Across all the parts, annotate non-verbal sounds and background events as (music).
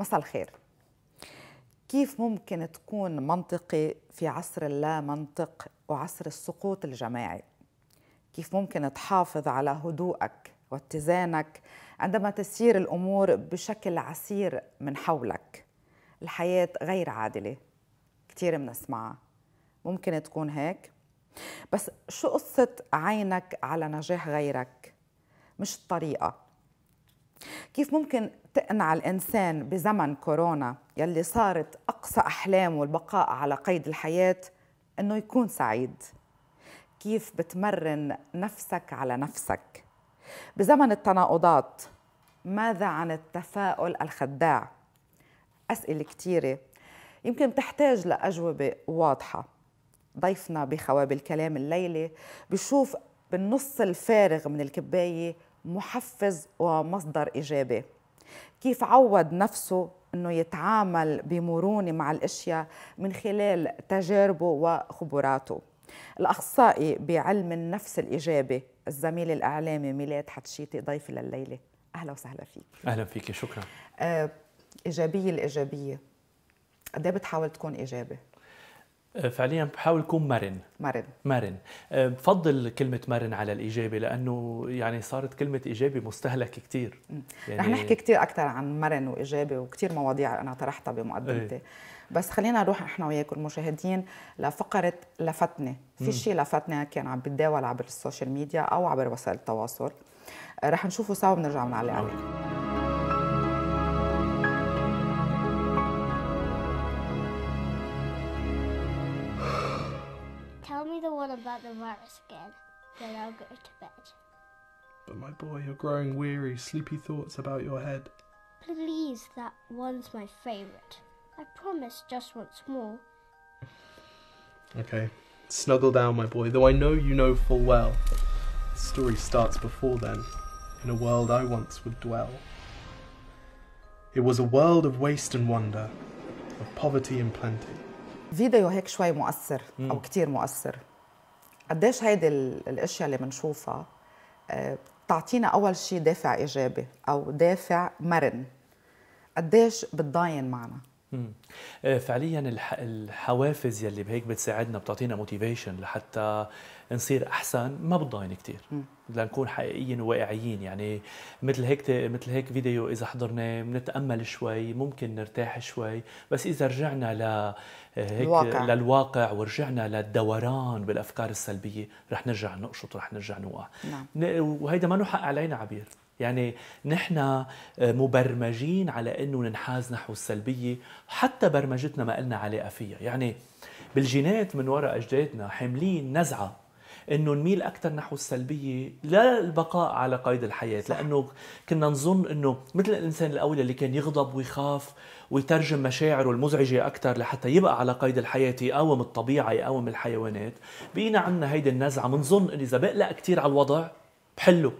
مساء الخير كيف ممكن تكون منطقي في عصر اللا منطق وعصر السقوط الجماعي كيف ممكن تحافظ على هدوءك واتزانك عندما تسير الامور بشكل عسير من حولك الحياه غير عادله كثير بنسمعها ممكن تكون هيك بس شو قصه عينك على نجاح غيرك مش الطريقه كيف ممكن تقنع الإنسان بزمن كورونا يلي صارت أقصى أحلامه البقاء على قيد الحياة إنه يكون سعيد كيف بتمرن نفسك على نفسك بزمن التناقضات ماذا عن التفاؤل الخداع أسئلة كثيرة يمكن تحتاج لأجوبة واضحة ضيفنا بخواب الكلام الليلة بشوف بالنص الفارغ من الكباية محفز ومصدر إيجابي كيف عود نفسه أنه يتعامل بمرونة مع الأشياء من خلال تجاربه وخبراته الأخصائي بعلم النفس الإيجابي الزميل الإعلامي ميلاد حتشيتي ضيف لليلة أهلا وسهلا فيك أهلا فيك شكرا آه، إيجابية الإيجابية قد إيه بتحاول تكون إيجابي آه، فعليا بحاول اكون مرن مرن مرن آه، بفضل كلمة مرن على الايجابي لأنه يعني صارت كلمة ايجابي مستهلكة كثير يعني رح نحكي كثير أكثر عن مرن وايجابي وكثير مواضيع أنا طرحتها بمقدمتي ايه. بس خلينا نروح احنا وياك المشاهدين لفقرة لفتني في شيء لفتنا كان عم بتداول عبر السوشيال ميديا أو عبر وسائل التواصل آه، رح نشوفه سوا بنرجع بنعلق عليه about the virus again. Then I'll go to bed. But my boy, you're growing weary, sleepy thoughts about your head. Please, that one's my favourite. I promise just once more. Okay, snuggle down, my boy, though I know you know full well. The story starts before then, in a world I once would dwell. It was a world of waste and wonder, of poverty and plenty. فيديو هيك شوي مؤثر او كثير مؤثر قديش هيدي الاشياء اللي بنشوفها آه، بتعطينا اول شيء دافع ايجابي او دافع مرن قديش بتضاين معنا آه، فعليا الحوافز يلي بهيك بتساعدنا بتعطينا موتيفيشن لحتى نصير احسن ما بتضاين كثير لنكون حقيقيين وواقعيين يعني مثل هيك مثل هيك فيديو اذا حضرناه بنتامل شوي ممكن نرتاح شوي بس اذا رجعنا ل آه، هيك الواقع. للواقع ورجعنا للدوران بالافكار السلبيه رح نرجع نقشط رح نرجع نوقع نعم. وهيدا ما حق علينا عبير يعني نحن آه، مبرمجين على انه ننحاز نحو السلبيه حتى برمجتنا ما لنا علاقه فيها يعني بالجينات من وراء اجدادنا حاملين نزعه انه نميل اكثر نحو السلبيه للبقاء على قيد الحياه صح. لانه كنا نظن انه مثل الانسان الاول اللي كان يغضب ويخاف ويترجم مشاعره المزعجه اكثر لحتى يبقى على قيد الحياه يقاوم الطبيعه يقاوم الحيوانات بقينا عندنا هيدي النزعه بنظن اذا بقلق كثير على الوضع بحله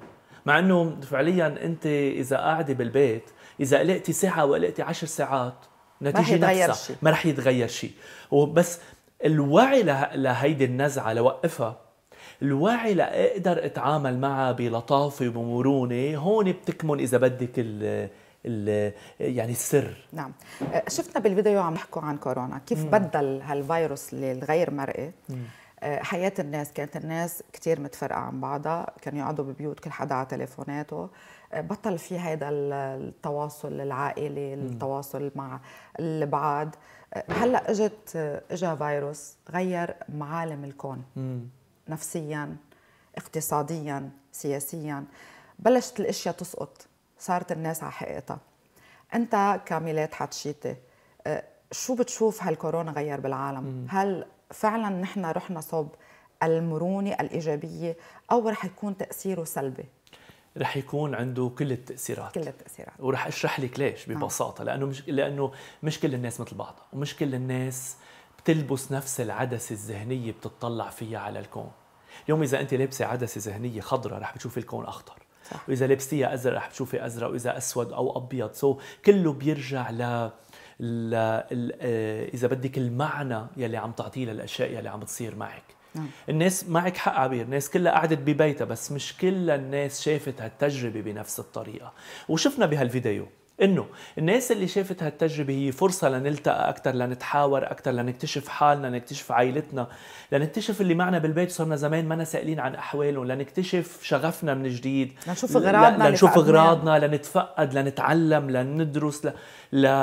مع انه فعليا انت اذا قاعده بالبيت اذا قلقتي ساعه وقلقتي عشر ساعات نتيجه ما رح يتغير شيء ما رح يتغير شيء وبس الوعي لهيدي النزعه لوقفها الوعي لاقدر اتعامل معها بلطافه ومرونه هون بتكمن اذا بدك ال يعني السر نعم آه، شفنا بالفيديو عم نحكوا عن كورونا كيف مم. بدل هالفيروس اللي غير مرئي مم. آه، حياة الناس كانت الناس كتير متفرقة عن بعضها كانوا يقعدوا ببيوت كل حدا على تليفوناته آه، بطل في هذا التواصل العائلي التواصل مع البعض آه، هلا اجت اجا فيروس غير معالم الكون نفسيا اقتصاديا سياسيا بلشت الاشياء تسقط صارت الناس على حقيقتها انت كاميلات حتشيتي شو بتشوف هالكورونا غير بالعالم هل فعلا نحن رحنا صوب المرونة الإيجابية أو رح يكون تأثيره سلبي رح يكون عنده كل التأثيرات كل التأثيرات ورح أشرح لك ليش آه. ببساطة لأنه مش لأنه مش كل الناس مثل بعضها ومش كل الناس بتلبس نفس العدسة الذهنية بتطلع فيها على الكون اليوم إذا أنت لابسة عدسة ذهنية خضراء رح بتشوفي الكون أخضر صح. وإذا لبستيها أزرق رح بتشوفي أزرق وإذا أسود أو أبيض سو so, كله بيرجع ل ال ال آه، اذا بدك المعنى يلي عم تعطيه للاشياء يلي عم بتصير معك نعم. الناس معك حق عبير الناس كلها قعدت ببيتها بس مش كل الناس شافت هالتجربة بنفس الطريقة وشفنا بهالفيديو انه الناس اللي شافت هالتجربه هي فرصه لنلتقى اكثر لنتحاور اكثر لنكتشف حالنا نكتشف عائلتنا لنكتشف اللي معنا بالبيت صرنا زمان ما سائلين عن احوالهم لنكتشف شغفنا من جديد لنشوف غراضنا لنشوف غراضنا لنتفقد لنتعلم لندرس ل...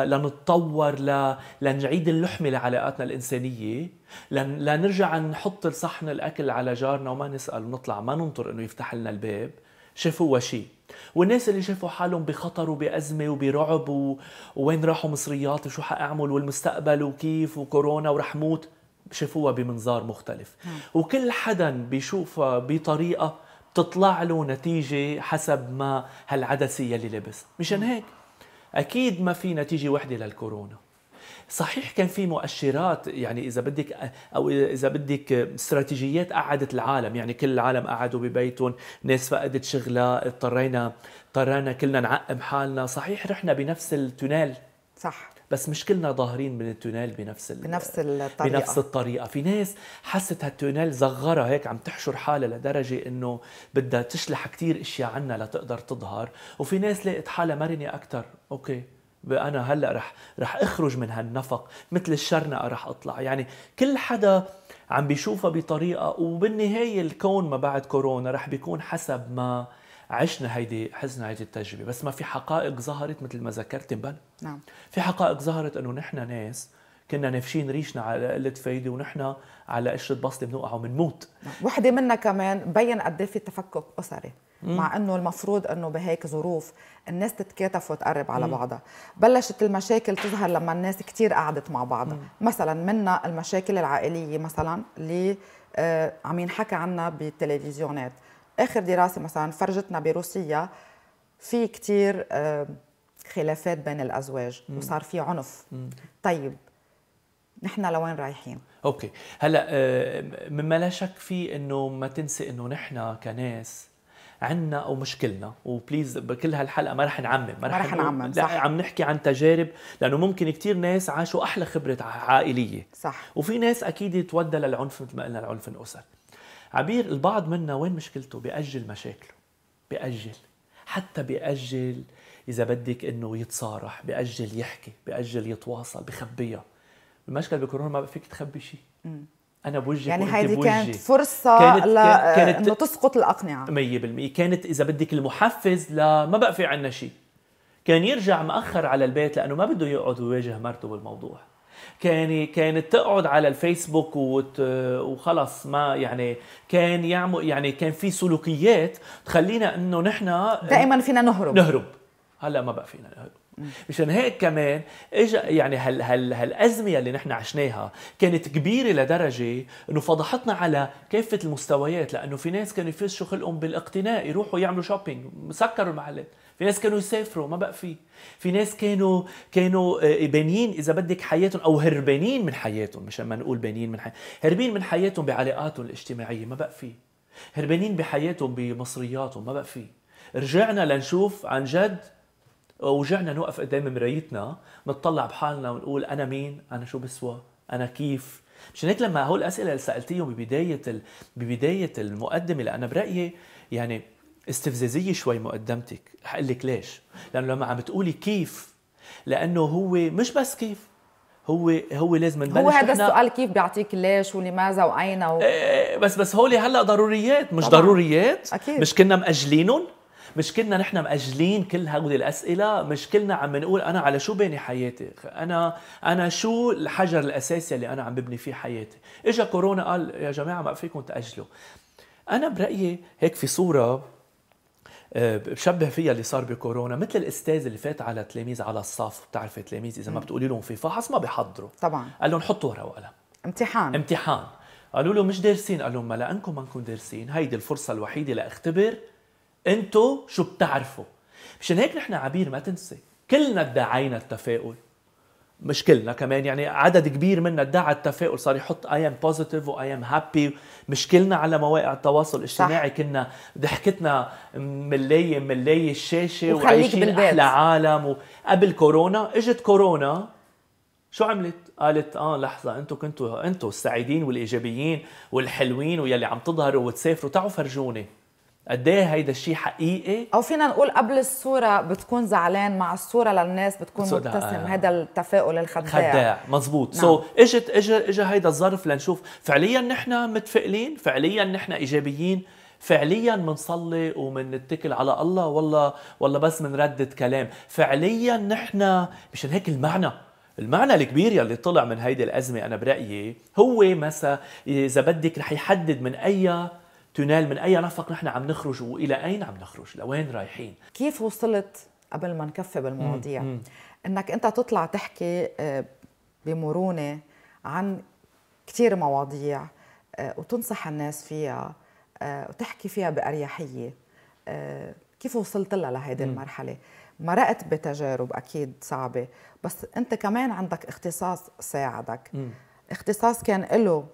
لنتطور ل... لنعيد اللحمه لعلاقاتنا الانسانيه لن... لنرجع نحط صحن الاكل على جارنا وما نسال ونطلع ما ننطر انه يفتح لنا الباب شافوا شيء والناس اللي شافوا حالهم بخطر وبأزمة وبرعب ووين راحوا مصريات وشو حأعمل والمستقبل وكيف وكورونا ورح موت شافوها بمنظار مختلف نعم. وكل حدا بيشوفها بطريقة بتطلع له نتيجة حسب ما هالعدسة يلي لبس مشان نعم. هيك أكيد ما في نتيجة وحدة للكورونا صحيح كان في مؤشرات يعني اذا بدك او اذا بدك استراتيجيات قعدت العالم يعني كل العالم قعدوا ببيتهم ناس فقدت شغلها اضطرينا اضطرينا كلنا نعقم حالنا صحيح رحنا بنفس التونيل صح بس مش كلنا ظاهرين من التونيل بنفس بنفس الطريقه بنفس الطريقه في ناس حست هالتونيل زغرها هيك عم تحشر حالها لدرجه انه بدها تشلح كثير اشياء عنا لتقدر تظهر وفي ناس لقت حالها مرنه اكثر اوكي انا هلا رح رح اخرج من هالنفق مثل الشرنقه رح اطلع يعني كل حدا عم بيشوفها بطريقه وبالنهايه الكون ما بعد كورونا رح بيكون حسب ما عشنا هيدي حزنا هيدي التجربه بس ما في حقائق ظهرت مثل ما ذكرت بل نعم في حقائق ظهرت انه نحن ناس كنا نافشين ريشنا على قلة فايدة ونحن على قشرة بصلة بنوقع وبنموت نعم. وحدة منا كمان بين قد إيه في تفكك أسري مع انه المفروض انه بهيك ظروف الناس تتكاتف وتقرب على بعضها بلشت المشاكل تظهر لما الناس كتير قعدت مع بعضها مثلا منا المشاكل العائليه مثلا اللي آه، عم ينحكى عنها بالتلفزيونات اخر دراسه مثلا فرجتنا بروسيا في كتير آه، خلافات بين الازواج مم. وصار في عنف مم. طيب نحن لوين رايحين اوكي هلا آه، مما لا شك فيه انه ما تنسي انه نحن كناس عنا او مشكلنا وبليز بكل هالحلقه ما رح نعمم ما رح, رح نعمم صح لا عم نحكي عن تجارب لانه ممكن كثير ناس عاشوا احلى خبره عائليه صح وفي ناس اكيد تودى للعنف مثل ما قلنا العنف الاسر عبير البعض منا وين مشكلته بيأجل مشاكله بيأجل حتى بيأجل اذا بدك انه يتصارح بيأجل يحكي بيأجل يتواصل بخبيها المشكل بكورونا ما فيك تخبي شيء انا بوجهك يعني هيدي كانت فرصه كانت, ل... كانت تسقط الاقنعه 100% كانت اذا بدك المحفز ما بقى في عنا شيء كان يرجع مأخر على البيت لانه ما بده يقعد ويواجه مرته بالموضوع كان كانت تقعد على الفيسبوك وت... وخلص ما يعني كان يعمل يعني كان في سلوكيات تخلينا انه نحن دائما فينا نهرب نهرب هلا ما بقى فينا نهرب مشان هيك كمان اجى يعني هال هال هالازمه اللي نحن عشناها كانت كبيره لدرجه انه فضحتنا على كافه المستويات لانه في ناس كانوا يفشوا خلقهم بالاقتناء يروحوا يعملوا شوبينج سكروا المحلات في ناس كانوا يسافروا ما بقى في في ناس كانوا كانوا آه، بانيين اذا بدك حياتهم او هربانين من حياتهم مشان ما نقول بانيين من حياتهم هربين من حياتهم بعلاقاتهم الاجتماعيه ما بقى في هربانين بحياتهم بمصرياتهم ما بقى في رجعنا لنشوف عن جد ورجعنا نوقف قدام مرايتنا نطلع بحالنا ونقول انا مين انا شو بسوى انا كيف مشان هيك لما هول الاسئله اللي سالتيهم ببدايه ال... ببدايه المقدمه لان برايي يعني استفزازيه شوي مقدمتك رح اقول لك ليش لانه لما عم بتقولي كيف لانه هو مش بس كيف هو هو لازم نبلش هو هذا السؤال كيف بيعطيك ليش ولماذا واين و... إيه، بس بس هولي هلا ضروريات مش طبعا. ضروريات أكيد. مش كنا مأجلينهم مشكلنا نحن مأجلين كل هؤلاء الأسئلة مشكلنا عم نقول أنا على شو باني حياتي أنا أنا شو الحجر الأساسي اللي أنا عم ببني فيه حياتي إجا كورونا قال يا جماعة ما فيكم تأجلوا أنا برأيي هيك في صورة آه، بشبه فيها اللي صار بكورونا مثل الاستاذ اللي فات على تلاميذ على الصف بتعرفي تلاميذ اذا ما بتقولي لهم في فحص ما بيحضروا طبعا قال لهم حطوا ورقه وقلم امتحان امتحان قالوا له مش دارسين قال لهم ما لانكم ما انكم دارسين هيدي الفرصه الوحيده لاختبر انتو شو بتعرفوا مشان هيك نحن عبير ما تنسى كلنا ادعينا التفاؤل مش كلنا كمان يعني عدد كبير منا ادعى التفاؤل صار يحط اي ام بوزيتيف واي ام هابي كلنا على مواقع التواصل الاجتماعي صح. كنا ضحكتنا ملايه ملايه الشاشه وعايشين احلى عالم وقبل كورونا اجت كورونا شو عملت؟ قالت اه لحظه انتم كنتوا انتوا السعيدين والايجابيين والحلوين ويلي عم تظهروا وتسافروا تعوا فرجوني قد ايه هيدا الشيء حقيقي او فينا نقول قبل الصوره بتكون زعلان مع الصوره للناس بتكون مبتسم آه. هذا التفاؤل الخداع خداع مزبوط سو نعم. so, اجت اجى اجى هيدا الظرف لنشوف فعليا نحن متفائلين فعليا نحن ايجابيين فعليا بنصلي وبنتكل على الله والله والله بس بنردد كلام فعليا نحن مشان هيك المعنى المعنى الكبير يلي طلع من هيدي الازمه انا برايي هو مثلا اذا بدك رح يحدد من اي تنال من أي نفق نحن عم نخرج وإلى أين عم نخرج لوين رايحين كيف وصلت قبل ما نكفي بالمواضيع مم. مم. انك انت تطلع تحكي آه، بمرونه عن كثير مواضيع آه، وتنصح الناس فيها آه، وتحكي فيها بأريحية كيف وصلت لها لهيدي المرحلة مرقت بتجارب أكيد صعبة بس أنت كمان عندك اختصاص ساعدك اختصاص كان له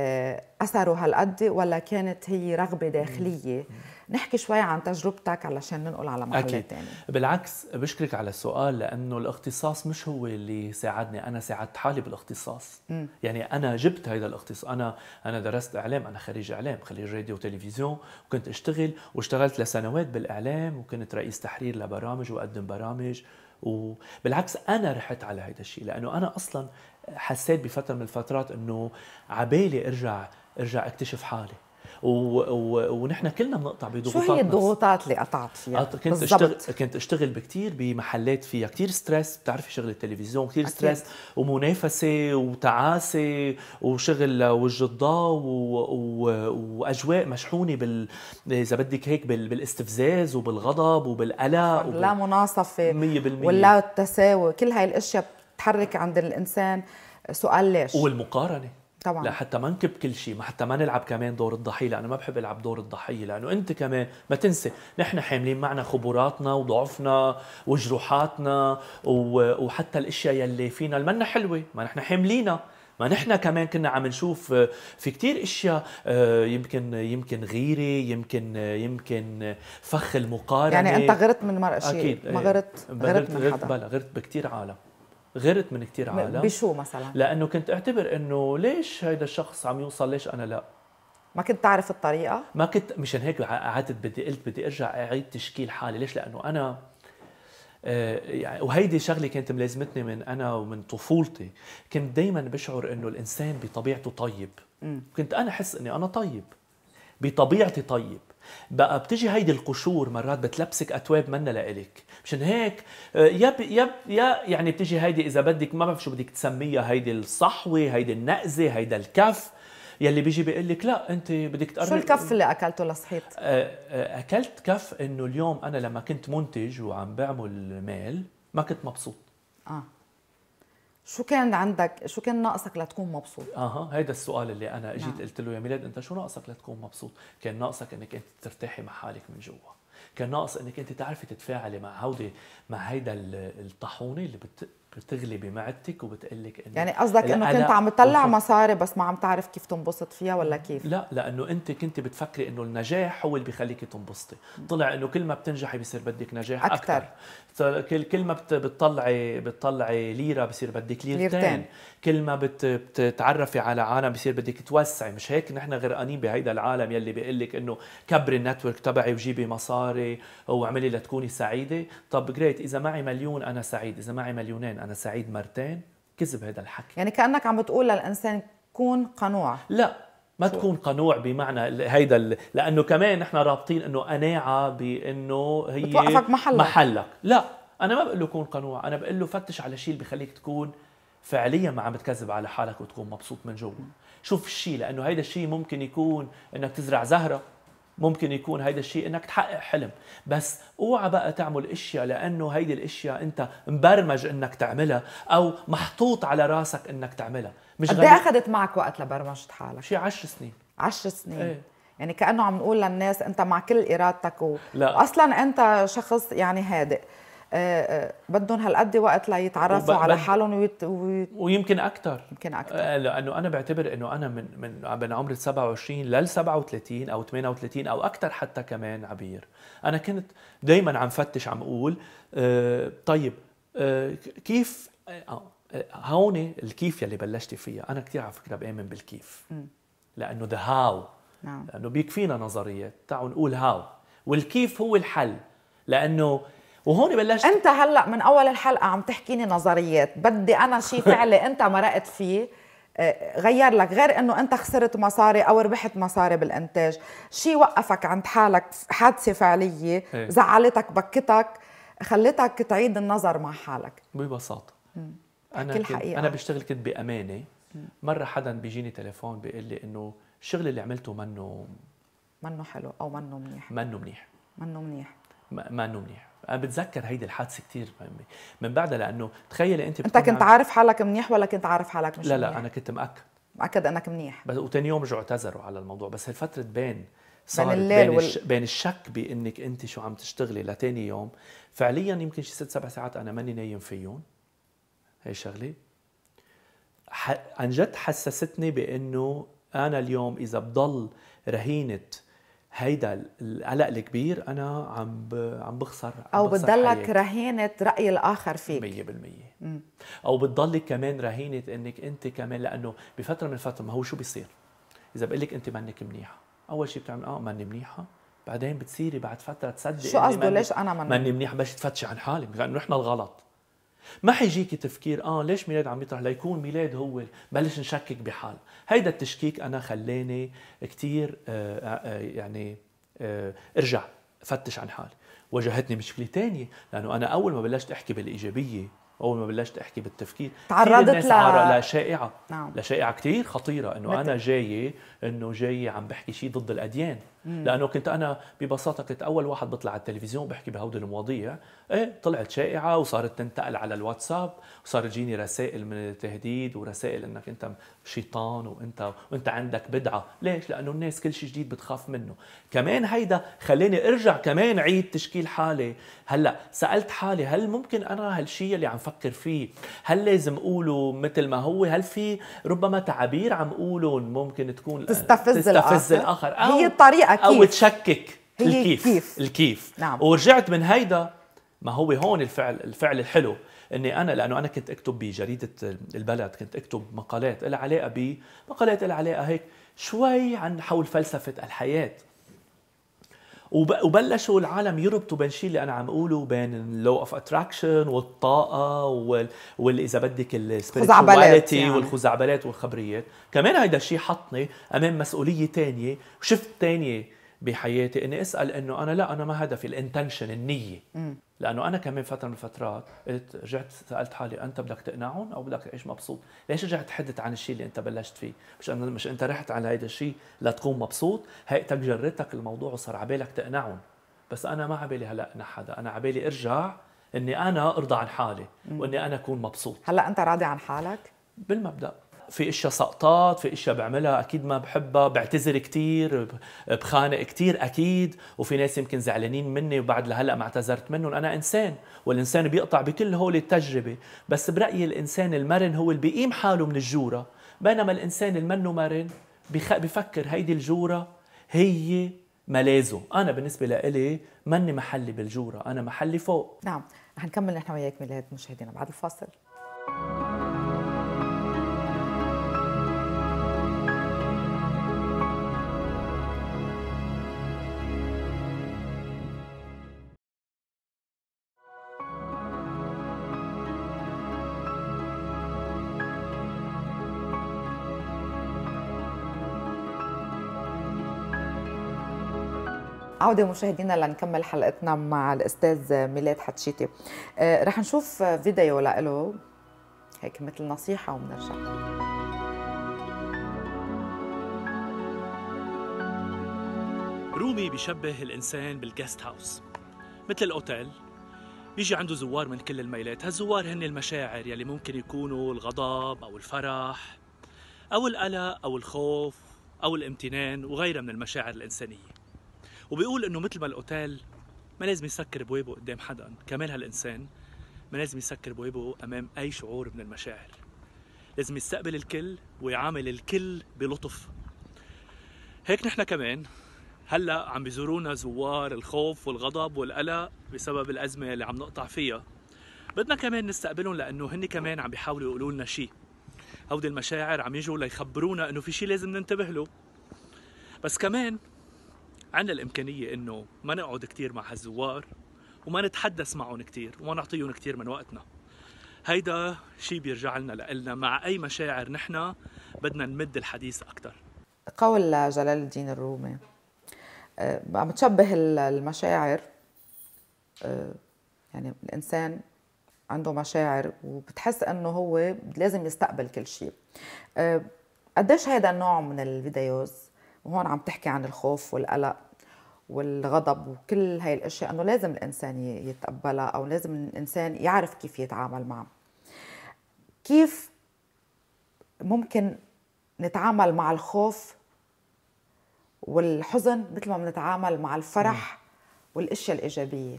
آه، اثره هالقد ولا كانت هي رغبه داخليه نحكي شوي عن تجربتك علشان ننقل على محل أكيد. تاني بالعكس بشكرك على السؤال لانه الاختصاص مش هو اللي ساعدني انا ساعدت حالي بالاختصاص م. يعني انا جبت هذا الاختصاص انا انا درست اعلام انا خريج اعلام خريج راديو وتلفزيون وكنت اشتغل واشتغلت لسنوات بالاعلام وكنت رئيس تحرير لبرامج واقدم برامج وبالعكس انا رحت على هذا الشيء لانه انا اصلا حسيت بفتره من الفترات انه عبالي ارجع ارجع اكتشف حالي و... و... ونحن كلنا بنقطع بضغوطات شو هي الضغوطات اللي قطعت فيها؟ كنت بالزبط. اشتغل كنت اشتغل بكثير بمحلات فيها كثير ستريس بتعرفي شغل التلفزيون كثير ستريس ومنافسه وتعاسه وشغل وجه الضوء و... و... واجواء مشحونه بال اذا بدك هيك بال... بالاستفزاز وبالغضب وبالقلق وبال... لا مناصفه 100% ولا التساوي كل هاي الاشياء تحرك عند الانسان سؤال ليش والمقارنه طبعا لا حتى ما نكب كل شيء ما حتى ما نلعب كمان دور الضحيه لانه ما بحب العب دور الضحيه لانه انت كمان ما تنسى نحن حاملين معنا خبراتنا وضعفنا وجروحاتنا وحتى الاشياء يلي فينا المنا حلوه ما نحن حاملينها ما نحن كمان كنا عم نشوف آه، في كتير اشياء آه، يمكن يمكن غيره يمكن آه، يمكن فخ المقارنه يعني انت غرت من مرأة شيء اكيد ما غرت غرت, إيه. غرت من حدا بلا غرت بكثير عالم غيرت من كثير عالم بشو مثلا؟ لانه كنت اعتبر انه ليش هيدا الشخص عم يوصل ليش انا لا؟ ما كنت تعرف الطريقه؟ ما كنت مشان هيك قعدت بدي قلت بدي ارجع اعيد تشكيل حالي، ليش؟ لانه انا آه، يعني وهيدي شغله كانت ملازمتني من انا ومن طفولتي، كنت دائما بشعر انه الانسان بطبيعته طيب، م. كنت انا احس اني انا طيب بطبيعتي طيب بقى بتجي هيدي القشور مرات بتلبسك اتواب منا لإلك مشان هيك يا آه، يا يا يعني بتجي هيدي اذا بدك ما بعرف شو بدك تسميها هيدي الصحوه هيدي النقزه هيدا الكف يلي بيجي بيقول لك لا انت بدك تقرب شو الكف اللي اكلته لصحيت؟ آه، آه، اكلت كف انه اليوم انا لما كنت منتج وعم بعمل مال ما كنت مبسوط اه شو كان عندك شو كان ناقصك لتكون مبسوط اها هيدا السؤال اللي انا اجيت نعم. قلت له يا ميلاد انت شو ناقصك لتكون مبسوط كان ناقصك انك انت ترتاحي مع حالك من جوا كان ناقص انك انت تعرفي تتفاعلي مع هودي مع هيدا الطاحونه اللي بت بتغلي بمعدتك وبتقلك انه يعني قصدك انه كنت عم تطلع مصاري بس ما عم تعرف كيف تنبسط فيها ولا كيف؟ لا لانه انت كنت بتفكري انه النجاح هو اللي بيخليكي تنبسطي، طلع انه كل ما بتنجحي بصير بدك نجاح اكثر كل كل ما بتطلعي بتطلعي ليره بصير بدك ليرتين, ليرتين. كل ما بت بتتعرفي على عالم بصير بدك توسعي مش هيك نحن غرقانين بهيدا العالم يلي بيقول لك انه كبري النتورك تبعي وجيبي مصاري واعملي لتكوني سعيده، طب جريت اذا معي مليون انا سعيد، اذا معي مليونين أنا انا سعيد مرتين كذب هذا الحكي يعني كانك عم بتقول للانسان كون قنوع لا ما تكون قنوع بمعنى هيدا لانه كمان نحن رابطين انه قناعه بانه هي بتوقفك محلك محلك لا انا ما بقول له كون قنوع انا بقول له فتش على شيء اللي بخليك تكون فعليا ما عم تكذب على حالك وتكون مبسوط من جوا شوف الشيء لانه هيدا الشيء ممكن يكون انك تزرع زهره ممكن يكون هيدا الشيء انك تحقق حلم بس اوعى بقى تعمل اشياء لانه هيدي الاشياء انت مبرمج انك تعملها او محطوط على راسك انك تعملها مش قد إيه اخذت معك وقت لبرمجه حالك شيء 10 سنين 10 سنين ايه. يعني كانه عم نقول للناس انت مع كل ارادتك و... لا. واصلا انت شخص يعني هادئ آه، آه، بدهم هالقد وقت ليتعرفوا على حالهم ويت... ويت... ويمكن اكثر يمكن اكثر آه، لانه انا بعتبر انه انا من من من عمر 27 لل 37 او 38 او اكثر حتى كمان عبير انا كنت دائما عم فتش عم اقول آه طيب آه كيف آه هون الكيف يلي بلشتي فيها انا كثير على فكره بامن بالكيف لانه ذا هاو نعم. لانه بيكفينا نظريات تعالوا نقول هاو والكيف هو الحل لانه وهون بلشت انت هلا من اول الحلقه عم تحكيني نظريات بدي انا شيء (laughs) فعلي انت مرقت فيه آه، غير لك غير انه انت خسرت مصاري او ربحت مصاري بالانتاج شيء وقفك عند حالك حادثه فعليه إيه. زعلتك بكتك خلتك تعيد النظر مع حالك ببساطه انا كل حقيقة. انا بشتغل كنت بامانه مره حدا بيجيني تليفون بيقول لي انه الشغل اللي عملته منه منه حلو او منه منيح منه منيح منه منيح منه منيح انا بتذكر هيدي الحادثه كثير مهمه من بعدها لانه تخيل انت انت كنت عارف حالك منيح ولا كنت عارف حالك مش لا لا منيح. انا كنت مأكد مأكد انك منيح بس وتاني يوم رجعوا اعتذروا على الموضوع بس هالفتره بين صارت بين, بين, وال... بين الشك بانك انت شو عم تشتغلي لتاني يوم فعليا يمكن شي ست سبع ساعات انا ماني نايم فيهم هي شغله ح... عن جد حسستني بانه انا اليوم اذا بضل رهينه هيدا القلق الكبير انا عم عم بخسر عم او بتضلك رهينه راي الاخر فيك 100% م. او بتضلك كمان رهينه انك انت كمان لانه بفتره من الفتره ما هو شو بيصير اذا بقول لك انت منك منيحه اول شيء بتعمل اه ماني منيحه بعدين بتصيري بعد فتره تصدق شو قصده ليش انا مني منيحه بس تفتشي عن حالك لانه نحن الغلط ما حيجيكي تفكير اه ليش ميلاد عم يطرح ليكون ميلاد هو بلش نشكك بحال هيدا التشكيك انا خلاني كثير آه، آه، آه، يعني ارجع فتش عن حالي واجهتني مشكله تانية لانه انا اول ما بلشت احكي بالايجابيه اول ما بلشت احكي بالتفكير تعرضت ل... لشائعه نعم. لشائعه كثير خطيره انه انا جاي انه جاي عم بحكي شيء ضد الاديان مم. لانه كنت انا ببساطه كنت اول واحد بطلع على التلفزيون بحكي بهودي المواضيع ايه طلعت شائعه وصارت تنتقل على الواتساب وصار يجيني رسائل من التهديد ورسائل انك انت شيطان وانت وانت عندك بدعه، ليش؟ لانه الناس كل شيء جديد بتخاف منه، كمان هيدا خلاني ارجع كمان عيد تشكيل حالي، هلا سالت حالي هل ممكن انا هالشيء اللي عم فكر فيه، هل لازم اقوله مثل ما هو؟ هل في ربما تعابير عم قولهم ممكن تكون تستفز, تستفز الاخر, الآخر. أو هي الطريقه كيف او تشكك هي الكيف الكيف, الكيف. نعم. ورجعت من هيدا ما هو هون الفعل الفعل الحلو اني انا لانه انا كنت اكتب بجريده البلد كنت اكتب مقالات لها علاقه بمقالات لها علاقه هيك شوي عن حول فلسفه الحياه وبلشوا العالم يربطوا بين الشيء اللي انا عم اقوله بين اللو اوف اتراكشن والطاقه وال... اذا بدك السبirituality يعني. والخزعبلات والخبريات كمان هيدا الشيء حطني امام مسؤوليه تانية وشفت تانية بحياتي اني اسال انه انا لا انا ما هدفي الانتنشن النيه لانه انا كمان فتره من الفترات قلت رجعت سالت حالي انت بدك تقنعهم او بدك تعيش مبسوط؟ ليش رجعت حدت عن الشيء اللي انت بلشت فيه؟ مش أنا مش انت رحت على هذا الشيء لتكون مبسوط، هيئتك جرتك الموضوع وصار عبالك تقنعهم بس انا ما عبالي هلا اقنع حدا، انا عبالي ارجع اني انا ارضى عن حالي واني انا اكون مبسوط هلا انت راضي عن حالك؟ بالمبدا في اشياء سقطات في اشياء بعملها اكيد ما بحبها بعتذر كثير بخانق كثير اكيد وفي ناس يمكن زعلانين مني وبعد لهلا ما اعتذرت منهم انا انسان والانسان بيقطع بكل هول التجربه بس برايي الانسان المرن هو اللي بيقيم حاله من الجوره بينما الانسان المنه مرن بفكر هيدي الجوره هي ملازو انا بالنسبه لإلي مني محلي بالجوره انا محلي فوق نعم رح نكمل نحن وياك ميلاد مشاهدينا بعد الفاصل عوده مشاهدينا لنكمل حلقتنا مع الاستاذ ميلاد حتشيتي آه، رح نشوف فيديو له هيك مثل نصيحه وبنرجع رومي بيشبه الانسان بالجست هاوس مثل الاوتيل بيجي عنده زوار من كل الميلات هالزوار هن المشاعر يلي ممكن يكونوا الغضب او الفرح او القلق او الخوف او الامتنان وغيرها من المشاعر الانسانيه وبيقول انه مثل ما الاوتيل ما لازم يسكر بوابه قدام حدا كمان هالانسان ما لازم يسكر بوابه امام اي شعور من المشاعر لازم يستقبل الكل ويعامل الكل بلطف هيك نحن كمان هلا عم بيزورونا زوار الخوف والغضب والقلق بسبب الازمه اللي عم نقطع فيها بدنا كمان نستقبلهم لانه هن كمان عم بيحاولوا يقولوا لنا شيء هودي المشاعر عم يجوا ليخبرونا انه في شيء لازم ننتبه له بس كمان عندنا الامكانيه انه ما نقعد كثير مع هالزوار وما نتحدث معهم كثير وما نعطيهم كثير من وقتنا هيدا شيء بيرجع لنا لنا مع اي مشاعر نحن بدنا نمد الحديث اكثر قول جلال الدين الرومي أه، عم تشبه المشاعر أه، يعني الانسان عنده مشاعر وبتحس انه هو لازم يستقبل كل شيء أه، قديش هذا النوع من الفيديوز وهون عم تحكي عن الخوف والقلق والغضب وكل هاي الاشياء انه لازم الانسان يتقبلها او لازم الانسان يعرف كيف يتعامل معها كيف ممكن نتعامل مع الخوف والحزن مثل ما بنتعامل مع الفرح والاشياء الايجابيه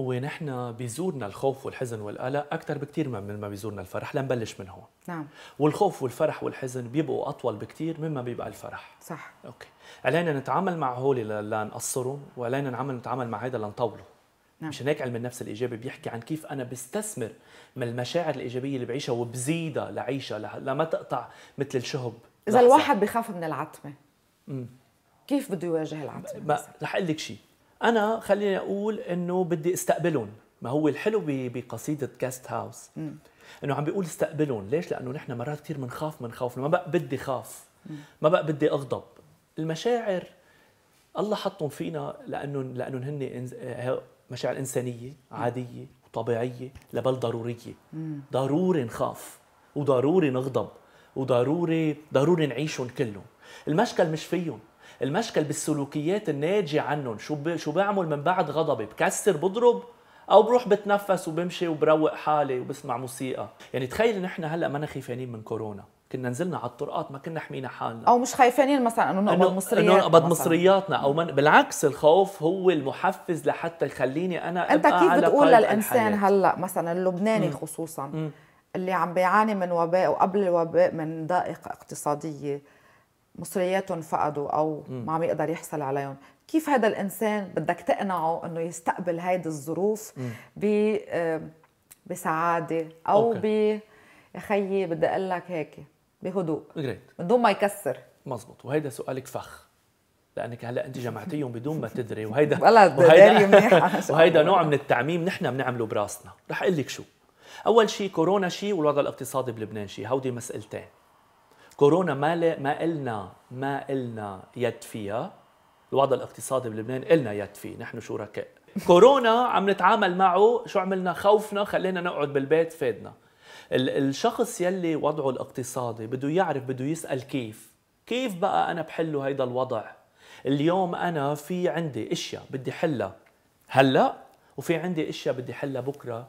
هو نحن بيزورنا الخوف والحزن والقلق اكثر بكثير من ما بيزورنا الفرح لنبلش من هون نعم والخوف والفرح والحزن بيبقوا اطول بكثير مما بيبقى الفرح صح اوكي علينا نتعامل مع هول لنقصرهم وعلينا نعمل نتعامل مع هذا لنطوله نعم. مشان هيك علم النفس الايجابي بيحكي عن كيف انا بستثمر من المشاعر الايجابيه اللي بعيشها وبزيدها لعيشها لما تقطع مثل الشهب اذا الواحد بخاف من العتمه امم كيف بده يواجه العتمه رح اقول لك شيء انا خليني اقول انه بدي استقبلهم ما هو الحلو بقصيده كاست هاوس انه عم بيقول استقبلهم ليش لانه نحن مرات كثير بنخاف من خوفنا ما بقى بدي خاف ما بقى بدي اغضب المشاعر الله حطهم فينا لانه لانه هن مشاعر انسانيه عاديه وطبيعيه لبل ضروريه ضروري نخاف وضروري نغضب وضروري ضروري نعيشهم كلهم المشكل مش فيهم المشكل بالسلوكيات الناتجه عنهم شو ب... شو بعمل من بعد غضبي بكسر بضرب او بروح بتنفس وبمشي وبروق حالي وبسمع موسيقى يعني تخيل نحن هلا ما خيفانين من كورونا كنا نزلنا على الطرقات ما كنا حمينا حالنا او مش خايفانين مثلا انه نقبض مصرياتنا انه نقبض مصرياتنا او من بالعكس الخوف هو المحفز لحتى يخليني انا انت كيف بتقول للانسان هلا مثلا اللبناني مم. خصوصا مم. اللي عم بيعاني من وباء وقبل الوباء من ضائقه اقتصاديه مصرياتهم فقدوا او ما عم يقدر يحصل عليهم كيف هذا الانسان بدك تقنعه انه يستقبل هيدي الظروف ب آه، بسعاده او ب يا خيي بدي اقول لك هيك بهدوء جريت من دون ما يكسر مزبوط وهيدا سؤالك فخ لانك هلا انت جمعتيهم بدون ما تدري وهيدا (laughs) وهيدا, (laughs) وهيدا نوع من التعميم نحن بنعمله براسنا رح اقول لك شو اول شيء كورونا شيء والوضع الاقتصادي بلبنان شيء هودي مسألتين كورونا ما ل... ما إلنا ما إلنا يد فيها الوضع الاقتصادي بلبنان إلنا يد فيه نحن شركاء كورونا عم نتعامل معه شو عملنا خوفنا خلينا نقعد بالبيت فادنا الشخص يلي وضعه الاقتصادي بده يعرف بده يسأل كيف كيف بقى أنا بحله هيدا الوضع اليوم أنا في عندي أشياء بدي حلها هلأ وفي عندي أشياء بدي حلها بكرة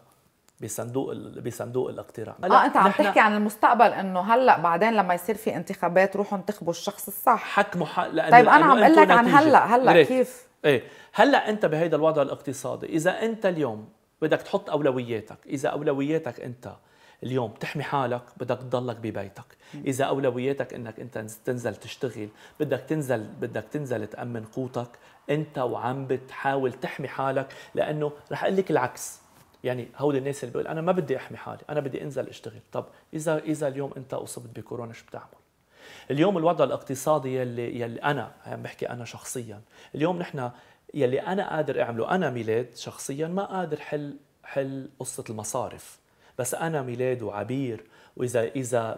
بصندوق بصندوق الاقتراع اه انت عم تحكي عن المستقبل انه هلا بعدين لما يصير في انتخابات روحوا انتخبوا الشخص الصح حكموا حق لأنه طيب انا عم اقول لك عن هلا هلا كيف ايه هلا انت بهيدا الوضع الاقتصادي اذا انت اليوم بدك تحط اولوياتك اذا اولوياتك انت اليوم تحمي حالك بدك تضلك ببيتك اذا اولوياتك انك انت تنزل تشتغل بدك تنزل بدك تنزل تامن قوتك انت وعم بتحاول تحمي حالك لانه رح اقول لك العكس يعني هول الناس اللي بيقول انا ما بدي احمي حالي انا بدي انزل اشتغل طب اذا اذا اليوم انت اصبت بكورونا شو بتعمل اليوم الوضع الاقتصادي يلي يلي انا عم بحكي انا شخصيا اليوم نحن يلي انا قادر اعمله انا ميلاد شخصيا ما قادر حل حل قصه المصارف بس انا ميلاد وعبير واذا اذا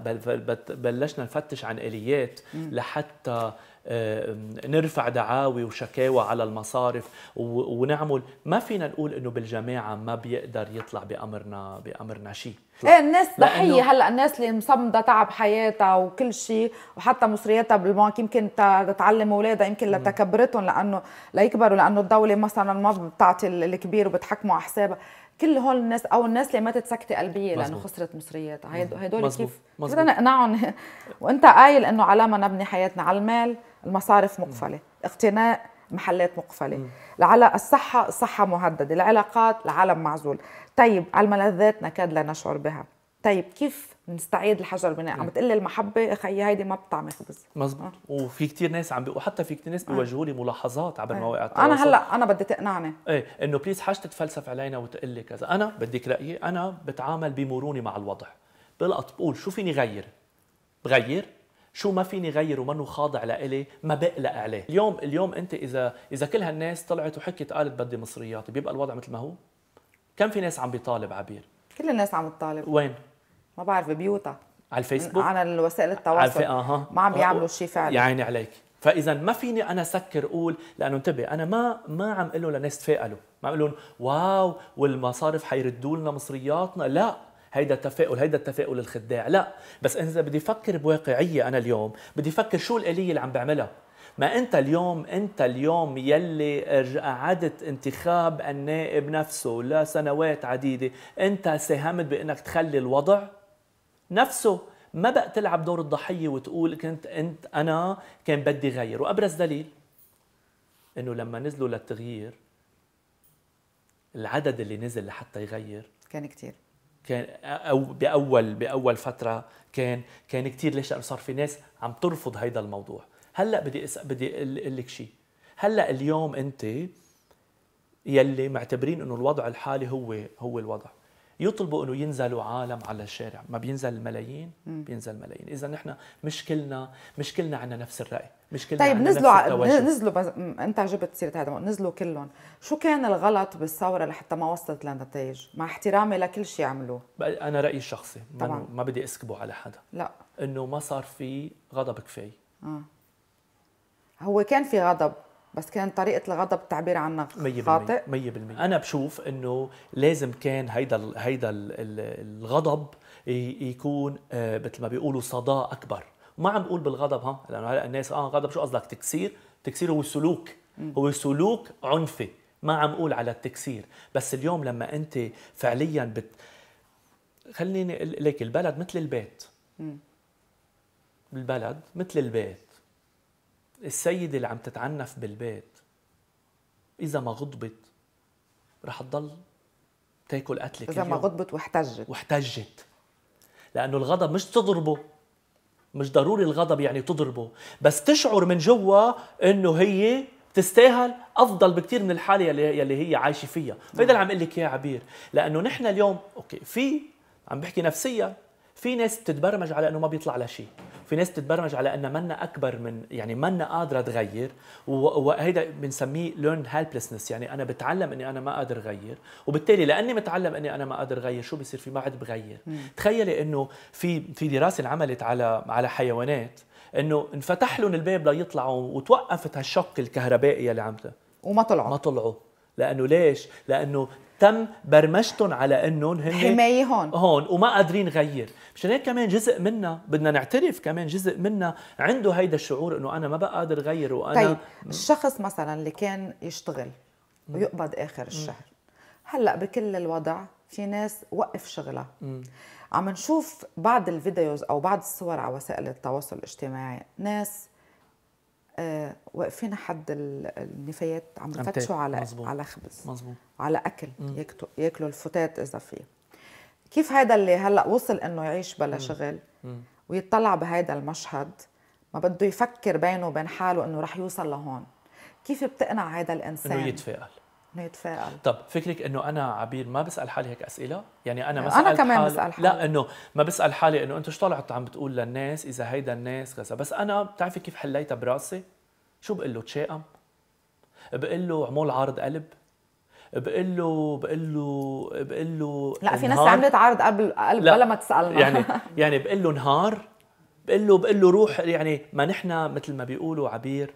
بلشنا نفتش عن اليات لحتى آه، نرفع دعاوي وشكاوى على المصارف ونعمل ما فينا نقول انه بالجماعه ما بيقدر يطلع بامرنا بامرنا شيء ايه الناس ضحيه هلا الناس اللي مصمده تعب حياتها وكل شيء وحتى مصرياتها بالبنك يمكن تتعلم اولادها يمكن لتكبرتهم لانه ليكبروا لانه الدوله مثلا ما بتعطي الكبير وبتحكمه على حسابها كل هول الناس او الناس اللي ماتت سكته قلبيه لانه خسرت مصرياتها هدول كيف بدنا نقنعهم (laughs) وانت قايل انه على ما نبني حياتنا على المال المصارف مقفله اقتناء محلات مقفله لعلى الصحه الصحه مهدده العلاقات العالم معزول طيب على الملذات نكاد لا نشعر بها طيب كيف نستعيد الحجر بناء عم إيه. بتقلي المحبه اخي هيدي ما بتعمل خبز مزبوط آه. وفي كثير ناس عم بيقولوا حتى في كثير ناس آه. بيوجهوا لي ملاحظات عبر آه. مواقع التواصل انا هلا انا بدي تقنعني ايه انه بليز حاج تتفلسف علينا وتقول لي كذا انا بديك رايي انا بتعامل بمرونه مع الوضع بلقط بقول شو فيني غير بغير شو ما فيني غير ومنه خاضع لإلي ما بقلق عليه اليوم اليوم انت اذا اذا كل هالناس طلعت وحكت قالت بدي مصرياتي بيبقى الوضع مثل ما هو كم في ناس عم بيطالب عبير كل الناس عم تطالب وين ما بعرف بيوتا على الفيسبوك على وسائل التواصل على آه. ما عم بيعملوا شيء فعلا يا عيني عليك فاذا ما فيني انا سكر اقول لانه انتبه انا ما ما عم اقول للناس تفائلوا ما عم لهم واو والمصارف حيردوا لنا مصرياتنا لا هيدا التفاؤل هيدا التفاؤل الخداع لا بس اذا بدي افكر بواقعيه انا اليوم بدي افكر شو الاليه اللي عم بعملها ما انت اليوم انت اليوم يلي قعدت انتخاب النائب نفسه لسنوات عديده انت ساهمت بانك تخلي الوضع نفسه ما بقى تلعب دور الضحيه وتقول كنت انت انا كان بدي غير وابرز دليل انه لما نزلوا للتغيير العدد اللي نزل لحتى يغير كان كثير كان أو باول باول فتره كان كان كثير ليش لانه صار في ناس عم ترفض هيدا الموضوع هلا بدي أسأل بدي اقول لك شيء هلا اليوم انت يلي معتبرين انه الوضع الحالي هو هو الوضع يطلبوا انه ينزلوا عالم على الشارع ما بينزل الملايين بينزل الملايين اذا نحن مشكلنا مشكلنا عنا نفس الراي مشكلنا طيب نزلوا ع... نزلوا بز... انت جبت سيره هذا نزلوا كلهم شو كان الغلط بالثوره لحتى ما وصلت لنتائج مع احترامي لكل شيء عملوه انا رايي الشخصي طبعا. ما بدي اسكبه على حدا لا انه ما صار في غضب كفايه آه. هو كان في غضب بس كان طريقه الغضب التعبير عنها خاطئ 100% انا بشوف انه لازم كان هيدا هيدا الغضب يكون آه، مثل ما بيقولوا صدى اكبر ما عم بقول بالغضب ها لانه هلا الناس اه غضب شو قصدك تكسير تكسير هو سلوك هو سلوك عنفي ما عم اقول على التكسير بس اليوم لما انت فعليا بت خليني لك البلد مثل البيت البلد مثل البيت السيدة اللي عم تتعنف بالبيت إذا ما غضبت رح تضل تاكل قتلة إذا ما غضبت واحتجت واحتجت لأنه الغضب مش تضربه مش ضروري الغضب يعني تضربه بس تشعر من جوا انه هي تستاهل افضل بكثير من الحاله يلي, يلي هي عايشه فيها فهذا اللي عم اقول لك اياه عبير لانه نحن اليوم اوكي في عم بحكي نفسيا في ناس بتتبرمج على انه ما بيطلع لها شيء في ناس بتتبرمج على انها منا اكبر من يعني منا قادره تغير وهيدا بنسميه ليرن هيلبلسنس يعني انا بتعلم اني انا ما قادر اغير وبالتالي لاني متعلم اني انا ما قادر اغير شو بصير في ما عاد بغير تخيلي انه في في دراسه انعملت على على حيوانات انه انفتح لهم الباب ليطلعوا وتوقفت هالشق الكهربائي اللي عم وما طلعوا ما طلعوا لانه ليش؟ لانه تم برمجتهم على انهم هن حمايه هون هون وما قادرين غير مشان هيك كمان جزء منا بدنا نعترف كمان جزء منا عنده هيدا الشعور انه انا ما بقى قادر غير وانا طيب الشخص مثلا اللي كان يشتغل ويقبض اخر الشهر هلا بكل الوضع في ناس وقف شغلها عم نشوف بعض الفيديوز او بعض الصور على وسائل التواصل الاجتماعي ناس آه واقفين حد النفايات عم بفتشوا على مزبوط. على خبز مزبوط. على اكل ياكلوا ياكلوا الفتات اذا في كيف هذا اللي هلا وصل انه يعيش بلا شغل ويطلع بهذا المشهد ما بده يفكر بينه وبين حاله انه رح يوصل لهون كيف بتقنع هذا الانسان انه يتفائل نتفائل طب فكرك انه انا عبير ما بسال حالي هيك اسئله يعني انا ما انا كمان حال... بسال حالي لا انه ما بسال حالي انه انت شو طلعت عم بتقول للناس اذا هيدا الناس كذا بس انا بتعرفي كيف حليتها براسي شو بقول له تشائم بقول له عمول عرض قلب بقول له بقول له بقول له لا في ناس عملت عرض قبل قلب بلا ما تسالنا يعني (laughs) يعني بقول له نهار بقول له بقول له روح يعني ما نحن مثل ما بيقولوا عبير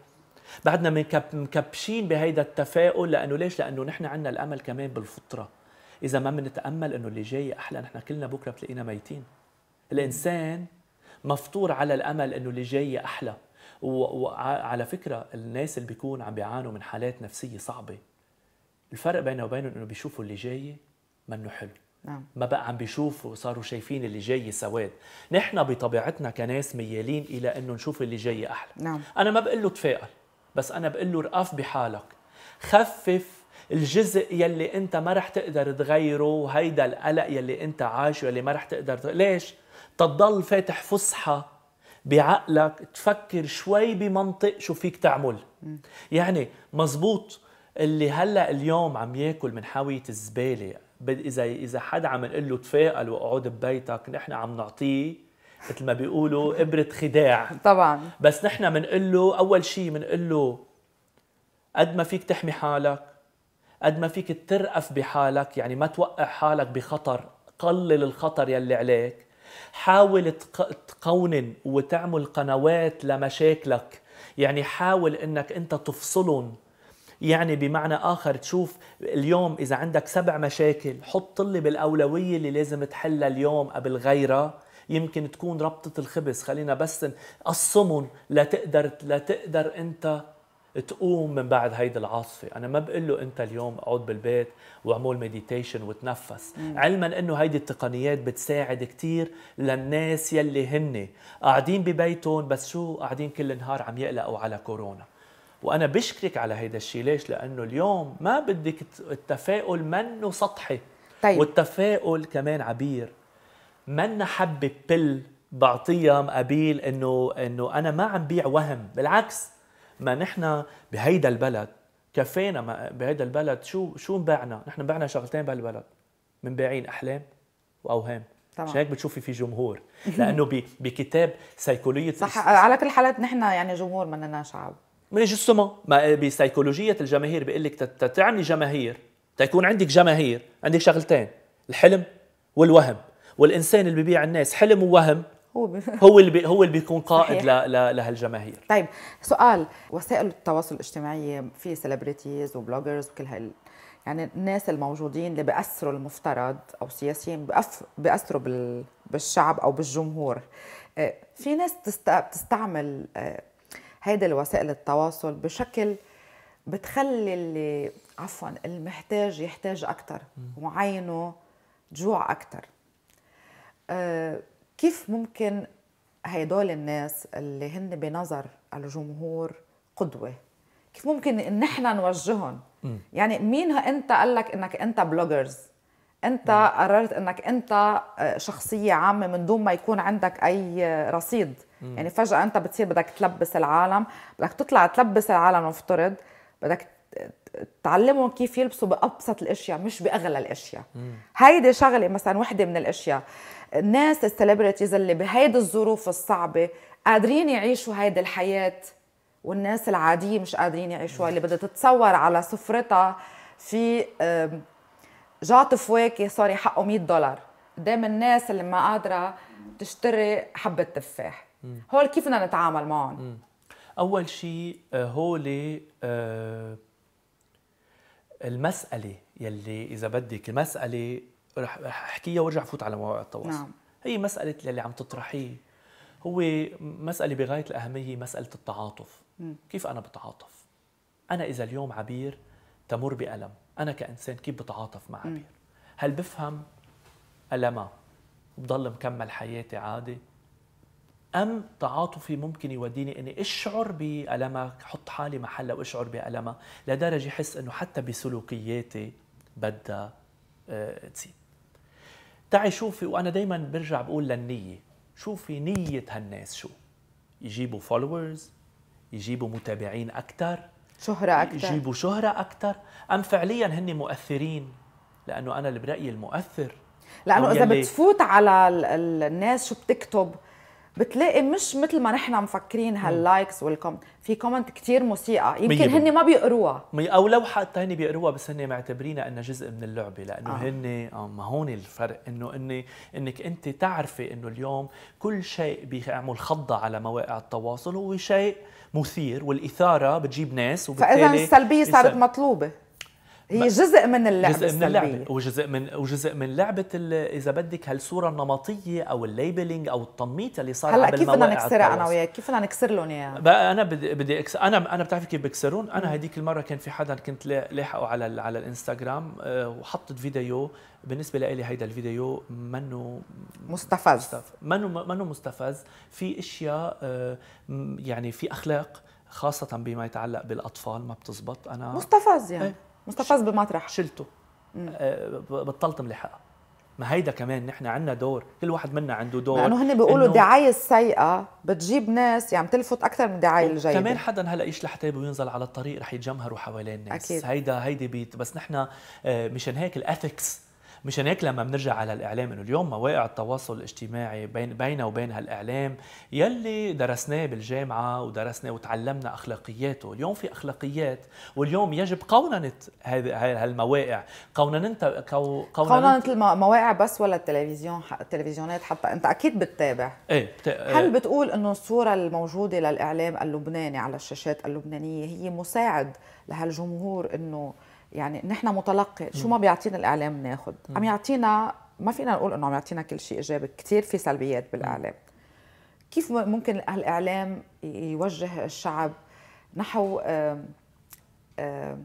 بعدنا مكبشين بهيدا التفاؤل لانه ليش؟ لانه نحن عندنا الامل كمان بالفطره اذا ما بنتامل انه اللي جاي احلى نحن كلنا بكره بتلاقينا ميتين الانسان مفطور على الامل انه اللي جاي احلى وعلى فكره الناس اللي بيكون عم بيعانوا من حالات نفسيه صعبه الفرق بينه وبينهم انه بيشوفوا اللي جاي منه حلو نعم. ما بقى عم بيشوفوا صاروا شايفين اللي جاي سواد نحن بطبيعتنا كناس ميالين الى انه نشوف اللي جاي احلى نعم. انا ما بقول له تفائل بس أنا بقول له رقف بحالك خفف الجزء يلي انت ما رح تقدر تغيره وهيدا القلق يلي انت عايشه يلي ما رح تقدر ليش تضل فاتح فسحه بعقلك تفكر شوي بمنطق شو فيك تعمل يعني مزبوط اللي هلا اليوم عم ياكل من حاويه الزباله اذا اذا حدا عم يقول له تفائل واقعد ببيتك نحن عم نعطيه مثل ما بيقولوا ابره خداع طبعا بس نحن بنقول له اول شيء بنقول له قد ما فيك تحمي حالك قد ما فيك ترأف بحالك يعني ما توقع حالك بخطر قلل الخطر يلي عليك حاول تقونن وتعمل قنوات لمشاكلك يعني حاول انك انت تفصلهم يعني بمعنى اخر تشوف اليوم اذا عندك سبع مشاكل حط اللي بالاولويه اللي لازم تحلها اليوم قبل غيرها يمكن تكون ربطة الخبز خلينا بس نقسمهم لتقدر لتقدر انت تقوم من بعد هيدي العاصفة أنا ما بقول له أنت اليوم اقعد بالبيت واعمل مديتيشن وتنفس مم. علما أنه هيدي التقنيات بتساعد كتير للناس يلي هن قاعدين ببيتهم بس شو قاعدين كل النهار عم يقلقوا على كورونا وأنا بشكرك على هيدا الشيء ليش لأنه اليوم ما بدك التفاؤل منه سطحي طيب. والتفاؤل كمان عبير من حبة بل بعطيها مقابل انه انه انا ما عم بيع وهم بالعكس ما نحن بهيدا البلد كفينا بهيدا البلد شو شو بعنا نحن بعنا شغلتين بهالبلد من بيعين احلام واوهام طبعا هيك بتشوفي في جمهور لانه بكتاب سيكولوجيه صح على كل حالات نحن يعني جمهور مننا شعب من جسمه ما بسيكولوجيه الجماهير بيقول لك تعملي جماهير تيكون عندك جماهير عندك شغلتين الحلم والوهم والانسان اللي ببيع الناس حلم ووهم هو (laughs) هو اللي هو اللي بيكون قائد لهالجماهير طيب سؤال وسائل التواصل الاجتماعي في سيلبرتيز وبلوجرز وكل هال يعني الناس الموجودين اللي بياثروا المفترض او سياسيين بياثروا بالشعب او بالجمهور آه، في ناس بتستعمل آه، هيدا الوسائل التواصل بشكل بتخلي اللي عفوا المحتاج يحتاج اكثر وعينه جوع اكثر كيف ممكن هيدول الناس اللي هن بنظر الجمهور قدوة كيف ممكن نحن نوجههم يعني مين انت قال لك انك انت بلوجرز انت مم. قررت انك انت آه، شخصيه عامه من دون ما يكون عندك اي آه، رصيد مم. يعني فجاه انت بتصير بدك تلبس العالم بدك تطلع تلبس العالم نفترض بدك تعلمهم كيف يلبسوا بابسط الاشياء مش باغلى الاشياء هيدي شغله مثلا وحده من الاشياء الناس السليبرتيز اللي بهيدي الظروف الصعبه قادرين يعيشوا هيدي الحياه والناس العاديه مش قادرين يعيشوها اللي بدها تتصور على سفرتها في جات فواكه صار حقه 100 دولار قدام الناس اللي ما قادره تشتري حبه تفاح هول كيف بدنا نتعامل معهم اول شيء آه، هول آه، المساله يلي اذا بدك المساله رح احكيها وارجع فوت على مواقع التواصل نعم. هي مساله اللي عم تطرحيه هو مساله بغايه الاهميه مساله التعاطف م. كيف انا بتعاطف انا اذا اليوم عبير تمر بالم انا كانسان كيف بتعاطف مع عبير م. هل بفهم الما وبضل مكمل حياتي عادي ام تعاطفي ممكن يوديني اني اشعر بألمك حط حالي محلها واشعر بالمها لدرجه احس انه حتى بسلوكياتي بدها آه، تزيد تعي شوفي وانا دائما برجع بقول للنيه شوفي نيه هالناس شو يجيبوا فولورز يجيبوا متابعين اكثر شهرة أكثر يجيبوا شهرة أكثر أم فعليا هن مؤثرين لأنه أنا اللي برأيي المؤثر لأنه إذا بتفوت على الناس شو بتكتب بتلاقي مش مثل ما نحن مفكرين هاللايكس والكومنت في كومنت كثير موسيقى يمكن هن ما بيقروها او لو حتى هن بيقروها بس هن معتبرينها انها جزء من اللعبه لانه آه. هن آه، ما هون الفرق انه إن انك انت تعرفي انه اليوم كل شيء بيعمل خضه على مواقع التواصل هو شيء مثير والاثاره بتجيب ناس وبالتالي فاذا السلبيه صارت مطلوبه هي جزء من اللعبة جزء من اللعبة وجزء من وجزء من لعبة إذا بدك هالصورة النمطية أو الليبلينج أو التنميط اللي صار هلا كيف بدنا نكسرها أنا وياك؟ كيف بدنا نكسر لهم إياها؟ بقى أنا بدي بدي أكسر أنا أنا بتعرفي كيف بكسرون أنا هديك المرة كان في حدا كنت لاحقه على على الانستغرام آه، وحطت فيديو بالنسبة لي هيدا الفيديو منه مستفز مستف... منه منه مستفز في أشياء آه، يعني في أخلاق خاصة بما يتعلق بالأطفال ما بتزبط أنا مستفز يعني إيه. مستفز بمطرح شلته آه، بطلت ملحقها ما هيدا كمان نحن عندنا دور كل واحد منا عنده دور لانه هن بيقولوا الدعايه السيئه بتجيب ناس يعني تلفت اكثر من الدعايه الجيده كمان حدا هلا يشلح تابه وينزل على الطريق رح يتجمهروا حوالين الناس أكيد. هيدا هيدي بيت بس نحن آه، مشان هيك الاثكس مشان هيك لما بنرجع على الاعلام انه اليوم مواقع التواصل الاجتماعي بين بينه وبين هالاعلام يلي درسناه بالجامعه ودرسناه وتعلمنا اخلاقياته، اليوم في اخلاقيات واليوم يجب قوننه هالمواقع، قوننتها قوننت المواقع بس ولا التلفزيون التلفزيونات حتى انت اكيد بتتابع ايه بت... إيه. هل بتقول انه الصوره الموجوده للاعلام اللبناني على الشاشات اللبنانيه هي مساعد لهالجمهور انه يعني نحن متلقي شو ما بيعطينا الاعلام ناخد عم يعطينا ما فينا نقول انه عم يعطينا كل شيء ايجابي كثير في سلبيات بالاعلام كيف ممكن الاعلام يوجه الشعب نحو آآ آآ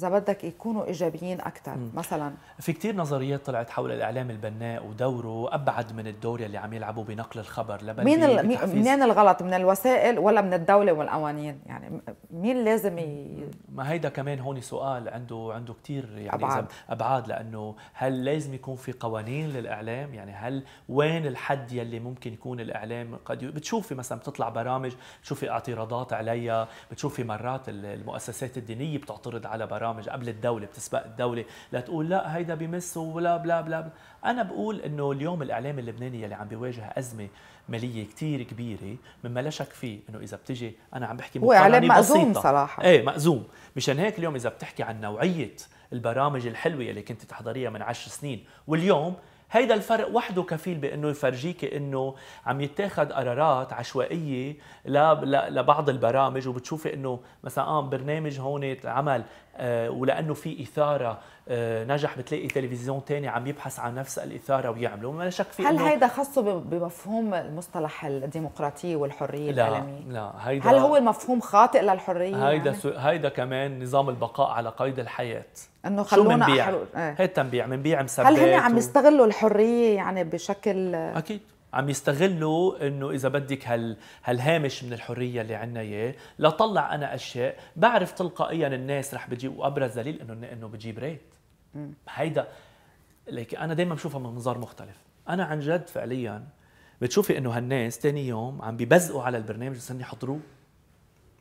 اذا بدك يكونوا ايجابيين اكثر مثلا في كثير نظريات طلعت حول الاعلام البناء ودوره ابعد من الدور يلي عم يلعبوا بنقل الخبر لبلد مين منين الغلط من الوسائل ولا من الدوله والقوانين يعني مين لازم ي... ما هيدا كمان هون سؤال عنده عنده كثير يعني ابعاد ابعاد لانه هل لازم يكون في قوانين للاعلام يعني هل وين الحد يلي ممكن يكون الاعلام قد بتشوفي مثلا بتطلع برامج بتشوفي اعتراضات عليها بتشوفي مرات المؤسسات الدينيه بتعترض على برامج برامج قبل الدوله بتسبق الدوله لتقول لا هيدا بمس ولا بلا بلا, بلا. انا بقول انه اليوم الاعلام اللبناني يلي عم بيواجه ازمه ماليه كثير كبيره مما لا شك فيه انه اذا بتجي انا عم بحكي هو اعلام مأزوم صراحه ايه مأزوم مشان هيك اليوم اذا بتحكي عن نوعيه البرامج الحلوه اللي كنت تحضريها من عشر سنين واليوم هيدا الفرق وحده كفيل بانه يفرجيك انه عم يتاخد قرارات عشوائيه لبعض البرامج وبتشوفي انه مثلا اه برنامج هون عمل آه، ولانه في اثاره آه، نجح بتلاقي تلفزيون تاني عم يبحث عن نفس الإثارة ويعمله وما شك في هل هيدا خاصه بمفهوم المصطلح الديمقراطية والحرية لا العالمية؟ لا هيدا هل هو المفهوم خاطئ للحرية؟ هيدا يعني؟ هيدا كمان نظام البقاء على قيد الحياة انه خلونا شو منبيع؟ أحلو... إيه. هيدا تنبيع التنبيع منبيع هل هن عم يستغلوا الحرية يعني بشكل أكيد عم يستغلوا انه اذا بدك هال هالهامش من الحريه اللي عندنا اياه لطلع انا اشياء بعرف تلقائيا الناس رح بتجيب وابرز دليل انه انه بتجيب ريت هيدا ليك انا دائما بشوفها من منظار مختلف انا عن جد فعليا بتشوفي انه هالناس ثاني يوم عم ببزقوا على البرنامج لسن يحضروه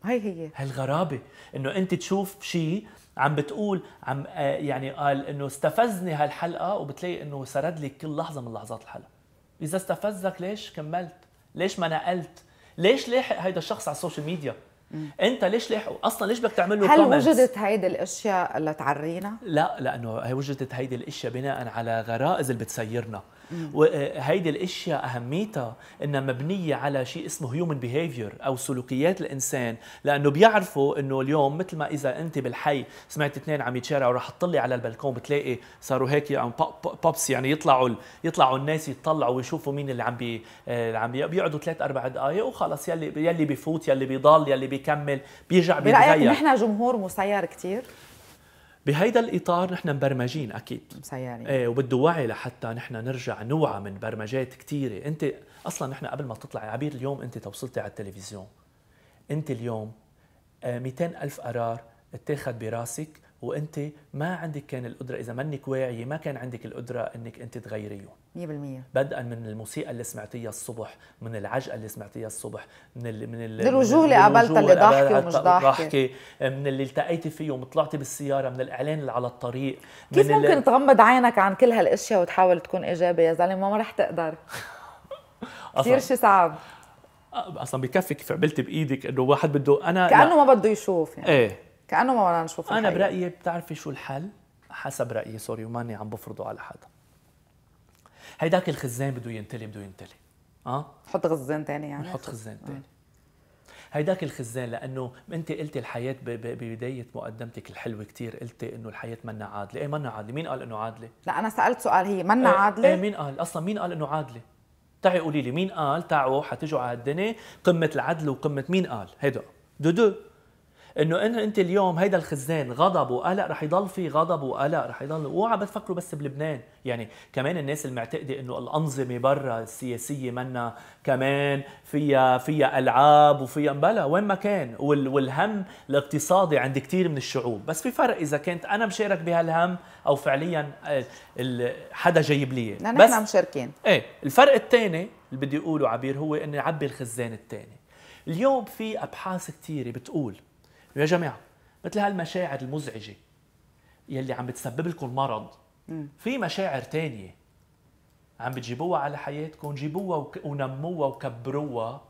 هي هي هالغرابه انه انت تشوف شيء عم بتقول عم آه، يعني قال انه استفزني هالحلقه وبتلاقي انه سرد لي كل لحظه من لحظات الحلقه اذا استفزك ليش كملت ليش ما نقلت ليش لاحق هيدا الشخص على السوشيال ميديا مم. انت ليش ليه اصلا ليش بدك تعمل له هل comments؟ وجدت هيدي الاشياء اللي تعرينا؟ لا لانه هي وجدت هيدي الاشياء بناء على غرائز اللي بتسيرنا وهيدي الاشياء اهميتها انها مبنيه على شيء اسمه هيومن بيهيفير او سلوكيات الانسان لانه بيعرفوا انه اليوم مثل ما اذا انت بالحي سمعت اثنين عم يتشارعوا رح تطلي على البلكون بتلاقي صاروا هيك عم يعني بوبس يعني يطلعوا يطلعوا الناس يطلعوا ويشوفوا مين اللي عم بي آه، اللي عم بيقعدوا ثلاث اربع دقائق وخلص يلي يلي بفوت يلي بيضل يلي بيكمل بيرجع بيتغير برايك نحن جمهور مسير كثير؟ بهيدا الاطار نحن مبرمجين اكيد مسيرين ايه وبده وعي لحتى نحن نرجع نوعى من برمجات كثيره انت اصلا نحن قبل ما تطلعي عبير اليوم انت توصلتي على التلفزيون انت اليوم 200 آه، ألف قرار اتاخد براسك وانت ما عندك كان القدره اذا منك واعيه ما كان عندك القدره انك انت تغيريهم 100% بدءا من الموسيقى اللي سمعتيها الصبح من العجقه اللي سمعتيها الصبح من الـ من ال الوجوه اللي قابلتها اللي ضحكه ومش ضحكه من اللي التقيتي فيه وطلعتي بالسياره من الاعلان اللي على الطريق كيف من ممكن تغمض عينك عن كل هالاشياء وتحاول تكون ايجابي يا زلمه ما رح تقدر (laughs) كثير شيء صعب اصلا بكفي كيف عملتي بايدك انه واحد بده انا كانه ما بده يشوف يعني ايه كانه ما بدنا نشوف انا برايي بتعرفي شو الحل حسب رايي سوري وماني عم بفرضه على حدا هيداك الخزان بده ينتلي بده ينتلي اه حط خزان ثاني يعني نحط خزان ثاني آه. هيداك الخزان لانه انت قلتي الحياه ببدايه مقدمتك الحلوه كثير قلتي انه الحياه منا عادله، ايه منا عادله، مين قال انه عادله؟ لا انا سالت سؤال هي منا ايه عادله؟ ايه مين قال؟ اصلا مين قال انه عادله؟ تعي قولي لي مين قال تعوا حتجوا على الدنيا قمه العدل وقمه مين قال؟ هيدا دو دو انه انه انت اليوم هيدا الخزان غضب وقلق آه رح يضل في غضب وقلق آه رح يضل اوعى بتفكروا بس بلبنان يعني كمان الناس المعتقده انه الانظمه برا السياسيه منا كمان فيها فيها العاب وفيها بلا وين ما كان وال والهم الاقتصادي عند كثير من الشعوب بس في فرق اذا كنت انا مشارك بهالهم او فعليا آه، حدا جايب لي نحن بس مشاركين ايه الفرق الثاني اللي بدي اقوله عبير هو اني اعبي الخزان الثاني اليوم في ابحاث كثيره بتقول يا جماعه مثل هالمشاعر المزعجه يلي عم بتسبب لكم مرض في مشاعر تانية عم بتجيبوها على حياتكم جيبوها ونموها وكبروها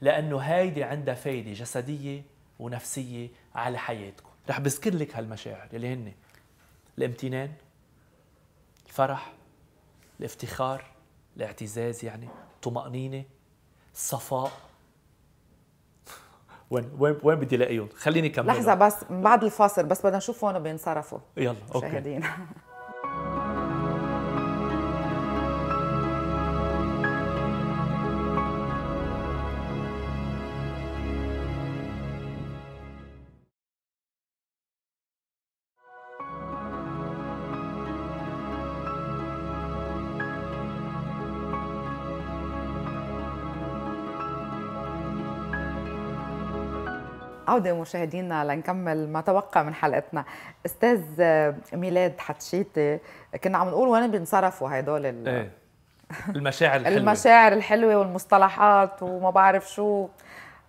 لانه هيدي عندها فايده جسديه ونفسيه على حياتكم رح بذكر لك هالمشاعر يلي هن الامتنان الفرح الافتخار الاعتزاز يعني الطمأنينة الصفاء وين وين وين بدي الاقيهم خليني كمل لحظه بس بعد الفاصل بس بدنا نشوف وين بينصرفوا يلا اوكي مشاهدينا (laughs) عودة مشاهدينا لنكمل ما توقع من حلقتنا أستاذ ميلاد حتشيتي كنا عم نقول وين بينصرفوا هدول ال... ايه. المشاعر الحلوة المشاعر الحلوة والمصطلحات وما بعرف شو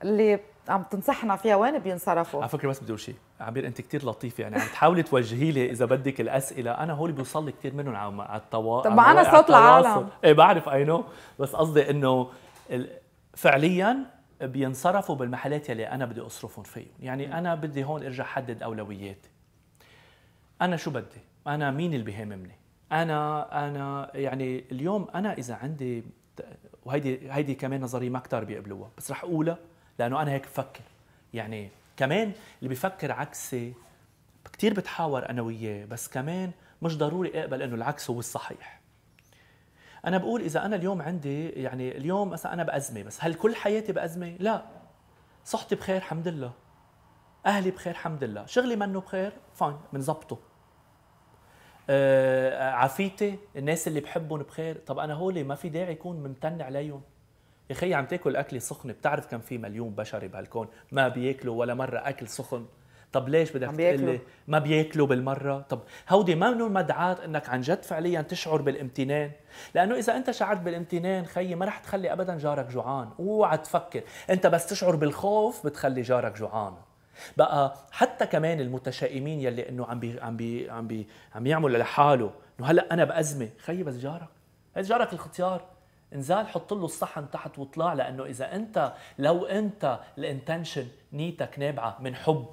اللي عم تنصحنا فيها وين بينصرفوا؟ على فكره بس بدي اقول شيء عبير انت كثير لطيف يعني عم تحاولي توجهي لي اذا بدك الاسئله انا هول بيوصل لي كثير منهم على التواصل طب معنا صوت العالم ايه بعرف اي نو بس قصدي انه فعليا بينصرفوا بالمحلات يلي انا بدي اصرفهم فيهم يعني انا بدي هون ارجع حدد اولوياتي انا شو بدي انا مين اللي بيهمني انا انا يعني اليوم انا اذا عندي وهيدي هيدي كمان نظريه ما كتار بيقبلوها بس رح اقولها لانه انا هيك بفكر يعني كمان اللي بفكر عكسي كثير بتحاور انا وياه بس كمان مش ضروري اقبل انه العكس هو الصحيح انا بقول اذا انا اليوم عندي يعني اليوم مثلا انا بازمه بس هل كل حياتي بازمه لا صحتي بخير الحمد لله اهلي بخير الحمد لله شغلي منه بخير فاين بنظبطه آه عافيتي الناس اللي بحبهم بخير طب انا هولي ما في داعي يكون ممتن عليهم يا خي عم تاكل اكله سخنه بتعرف كم في مليون بشري بهالكون ما بياكلوا ولا مره اكل سخن طب ليش بدك تقلي ما بياكلوا بالمره طب هودي ما منهم مدعاة انك عن جد فعليا تشعر بالامتنان لانه اذا انت شعرت بالامتنان خيي ما رح تخلي ابدا جارك جوعان اوعى تفكر انت بس تشعر بالخوف بتخلي جارك جوعان بقى حتى كمان المتشائمين يلي انه عم بي عم بي عم بي عم يعمل لحاله انه هلا انا بازمه خيي بس جارك هذا جارك الختيار انزال حط له الصحن تحت واطلع لانه اذا انت لو انت الانتنشن نيتك نابعه من حب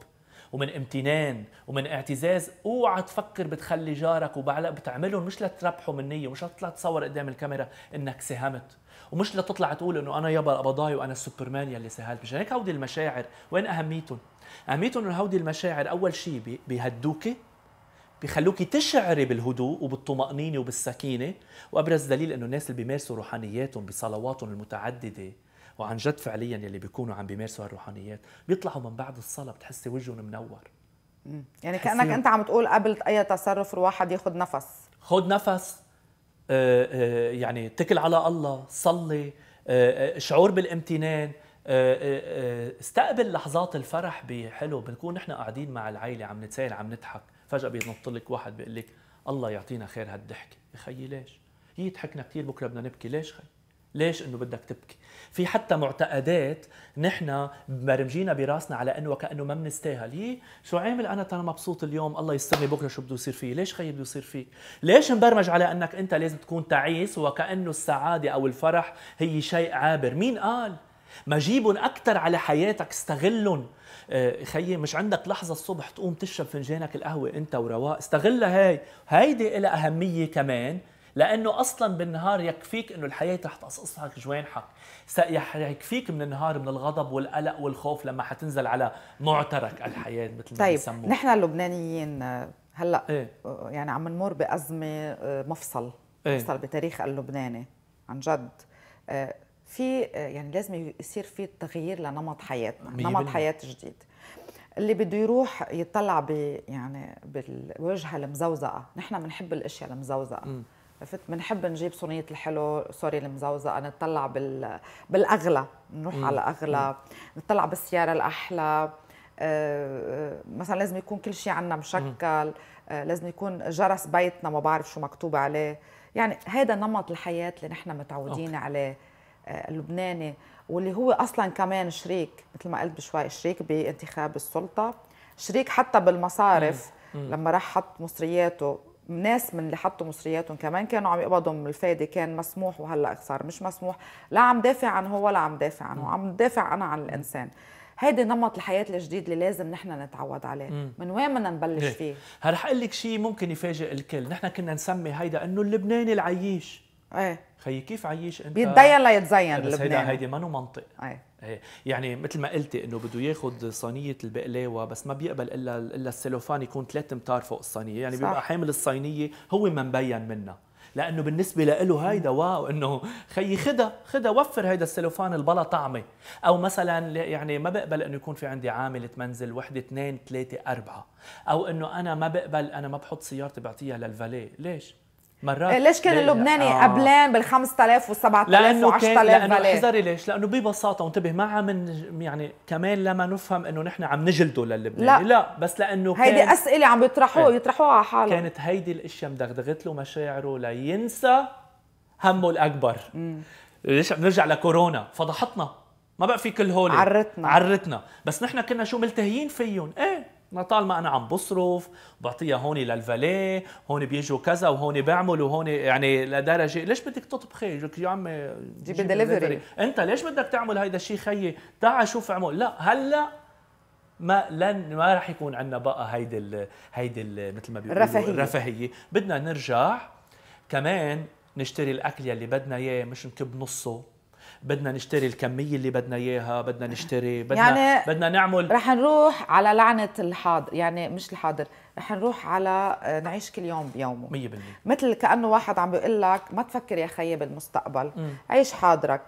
ومن امتنان ومن اعتزاز اوعى تفكر بتخلي جارك وبعلق بتعملهم مش لتربحوا من نيه لتطلع تصور قدام الكاميرا انك ساهمت ومش لتطلع تقول انه انا يابا قبضاي وانا السوبرمان يلي سهلت مشان هيك هودي المشاعر وين اهميتهم؟ اهميتهم انه هودي المشاعر اول شيء بيهدوكي بيخلوكي تشعري بالهدوء وبالطمأنينة وبالسكينة وأبرز دليل أنه الناس اللي بيمارسوا روحانياتهم بصلواتهم المتعددة وعن جد فعليا يلي بيكونوا عم بيمارسوا هالروحانيات بيطلعوا من بعد الصلاه بتحسي وجههم منور يعني كانك انت عم تقول قبل اي تصرف الواحد ياخذ نفس خذ نفس آه، آه، يعني اتكل على الله صلي آه، شعور بالامتنان استقبل لحظات الفرح بحلو بنكون نحن قاعدين مع العيله عم نتسائل عم نضحك فجاه بينط لك واحد بيقول لك الله يعطينا خير هالضحكه يا خيي ليش هي ضحكنا كثير بكره بدنا نبكي ليش خي ليش انه بدك تبكي في حتى معتقدات نحن مبرمجينا براسنا على انه وكانه ما بنستاهل هي شو عامل انا ترى مبسوط اليوم الله يسترني بكره شو بده يصير فيه ليش خيي بده يصير فيه ليش مبرمج على انك انت لازم تكون تعيس وكانه السعاده او الفرح هي شيء عابر مين قال ما جيبهم أكثر على حياتك استغلهم آه، خيي مش عندك لحظة الصبح تقوم تشرب فنجانك القهوة أنت ورواق استغلها هاي هيدي لها أهمية كمان لانه اصلا بالنهار يكفيك انه الحياه رح تقصقصك جوانحك يكفيك من النهار من الغضب والقلق والخوف لما حتنزل على معترك الحياه مثل ما طيب بيسموه نحن اللبنانيين آه، هلا إيه؟ آه، يعني عم نمر بازمه آه، مفصل إيه؟ مفصل بتاريخ اللبناني عن جد في يعني لازم يصير في تغيير لنمط حياتنا نمط حياه جديد اللي بده يروح يطلع ب يعني بالوجهه المزوزقه نحن بنحب الاشياء المزوزقه عرفت بنحب نجيب صينيه الحلو سوري المزوزقه نطلع بال بالاغلى نروح مم. على اغلى نطلع بالسياره الاحلى آه، آه، مثلا لازم يكون كل شيء عندنا مشكل آه، لازم يكون جرس بيتنا ما بعرف شو مكتوب عليه يعني هذا نمط الحياه اللي نحن متعودين أوكي. عليه اللبناني واللي هو اصلا كمان شريك مثل ما قلت بشوي شريك بانتخاب السلطه شريك حتى بالمصارف مم. مم. لما راح حط مصرياته ناس من اللي حطوا مصرياتهم كمان كانوا عم يقبضوا من الفايده كان مسموح وهلا صار مش مسموح لا عم دافع عن هو ولا عم دافع عنه عم دافع انا عن الانسان هيدي نمط الحياه الجديد اللي لازم نحن نتعود عليه مم. من وين بدنا نبلش ليه. فيه هل رح اقول لك شيء ممكن يفاجئ الكل نحن كنا نسمي هيدا انه اللبناني العييش ايه خيي كيف عييش انت بيتدين ليتزين بس هيدا هيدي منو منطق ايه يعني مثل ما قلتي انه بده ياخذ صينيه البقلاوه بس ما بيقبل الا الا السلوفان يكون ثلاث امتار فوق الصينيه يعني صح. بيبقى حامل الصينيه هو ما مبين منها لانه بالنسبه له هيدا واو انه خيي خدا خدا وفر هيدا السلوفان البلا طعمه او مثلا يعني ما بقبل انه يكون في عندي عامله منزل وحده اثنين ثلاثه اربعه او انه انا ما بقبل انا ما بحط سيارتي بعطيها للفاليه ليش مرات إيه، ليش كان اللبناني آه. قبلان بال 5000 و 7000 و 10000 لانه احذري ليش؟ لانه ببساطه وانتبه ما عم يعني كمان لما نفهم انه نحن عم نجلده للبناني لا, لا بس لانه كان هيدي اسئله عم بيطرحوها يطرحوها على حالهم كانت هيدي الاشياء مدغدغت له مشاعره لينسى همه الاكبر مم. ليش بنرجع لكورونا فضحتنا ما بقى في كل هول عرتنا عرتنا بس نحن كنا شو ملتهيين فيهم ايه طالما انا عم بصرف بعطيها هون للفاليه هون بيجوا كذا وهون بعمل وهون يعني لدرجه ليش بدك تطبخي يا عمي جيب دليفري انت ليش بدك تعمل هيدا الشيء خيي تعال شوف اعمل لا هلا ما لن ما راح يكون عندنا بقى هيدي ال هيدي ال مثل ما بيقولوا الرفاهيه الرفاهيه بدنا نرجع كمان نشتري الاكل يلي بدنا اياه مش نكب نصه بدنا نشتري الكميه اللي بدنا اياها بدنا نشتري بدنا يعني بدنا نعمل رح نروح على لعنه الحاضر يعني مش الحاضر رح نروح على آه، نعيش كل يوم بيومه 100% مثل كانه واحد عم بيقول لك ما تفكر يا خيي بالمستقبل م. عيش حاضرك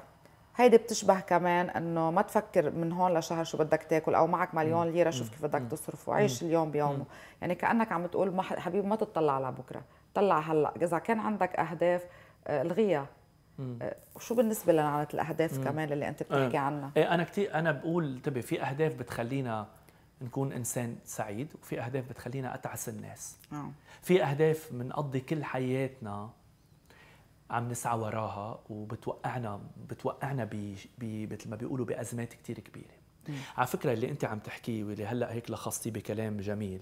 هيدي بتشبه كمان انه ما تفكر من هون لشهر شو بدك تاكل او معك مليون ليره شوف كيف بدك تصرفه عيش اليوم بيومه يعني كانك عم تقول حبيبي ما تطلع على بكره طلع هلا اذا كان عندك اهداف آه، الغيها وشو آه، بالنسبه لنعمه الاهداف كمان اللي انت بتحكي آه. عنها إيه انا كثير انا بقول انتبه طيب، في اهداف بتخلينا نكون انسان سعيد وفي اهداف بتخلينا اتعس الناس أوه. في اهداف بنقضي كل حياتنا عم نسعى وراها وبتوقعنا بتوقعنا ب مثل ما بيقولوا بازمات كثير كبيره مم. على فكره اللي انت عم تحكيه واللي هلا هيك لخصتيه بكلام جميل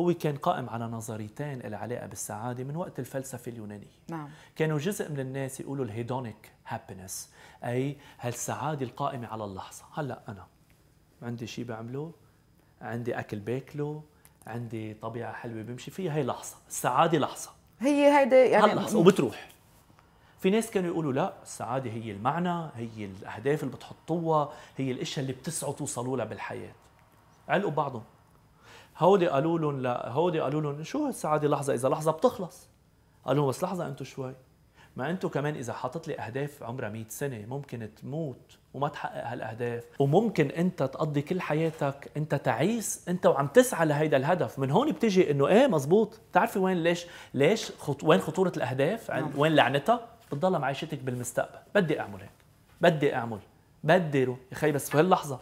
هو كان قائم على نظريتين العلاقة بالسعادة من وقت الفلسفة اليونانية نعم. كانوا جزء من الناس يقولوا الهيدونيك هابينس أي هالسعادة القائمة على اللحظة هلأ أنا عندي شيء بعمله عندي أكل باكله عندي طبيعة حلوة بمشي فيها هي لحظة السعادة لحظة هي هيدا يعني هاللحظة وبتروح في ناس كانوا يقولوا لا السعادة هي المعنى هي الأهداف اللي بتحطوها هي الأشياء اللي بتسعوا توصلوا لها بالحياة علقوا بعضهم هودي قالوا لهم لا هودي قالوا لهم شو هالسعاده لحظه اذا لحظه بتخلص قالوا لهم بس لحظه انتم شوي ما انتم كمان اذا حاطط لي اهداف عمرها 100 سنه ممكن تموت وما تحقق هالاهداف وممكن انت تقضي كل حياتك انت تعيس انت وعم تسعى لهيدا الهدف من هون بتجي انه ايه مزبوط بتعرفي وين ليش ليش خط... وين خطوره الاهداف عن... نعم. وين لعنتها بتضلها معيشتك بالمستقبل بدي اعمل هيك بدي اعمل بدي يا خي بس بهاللحظه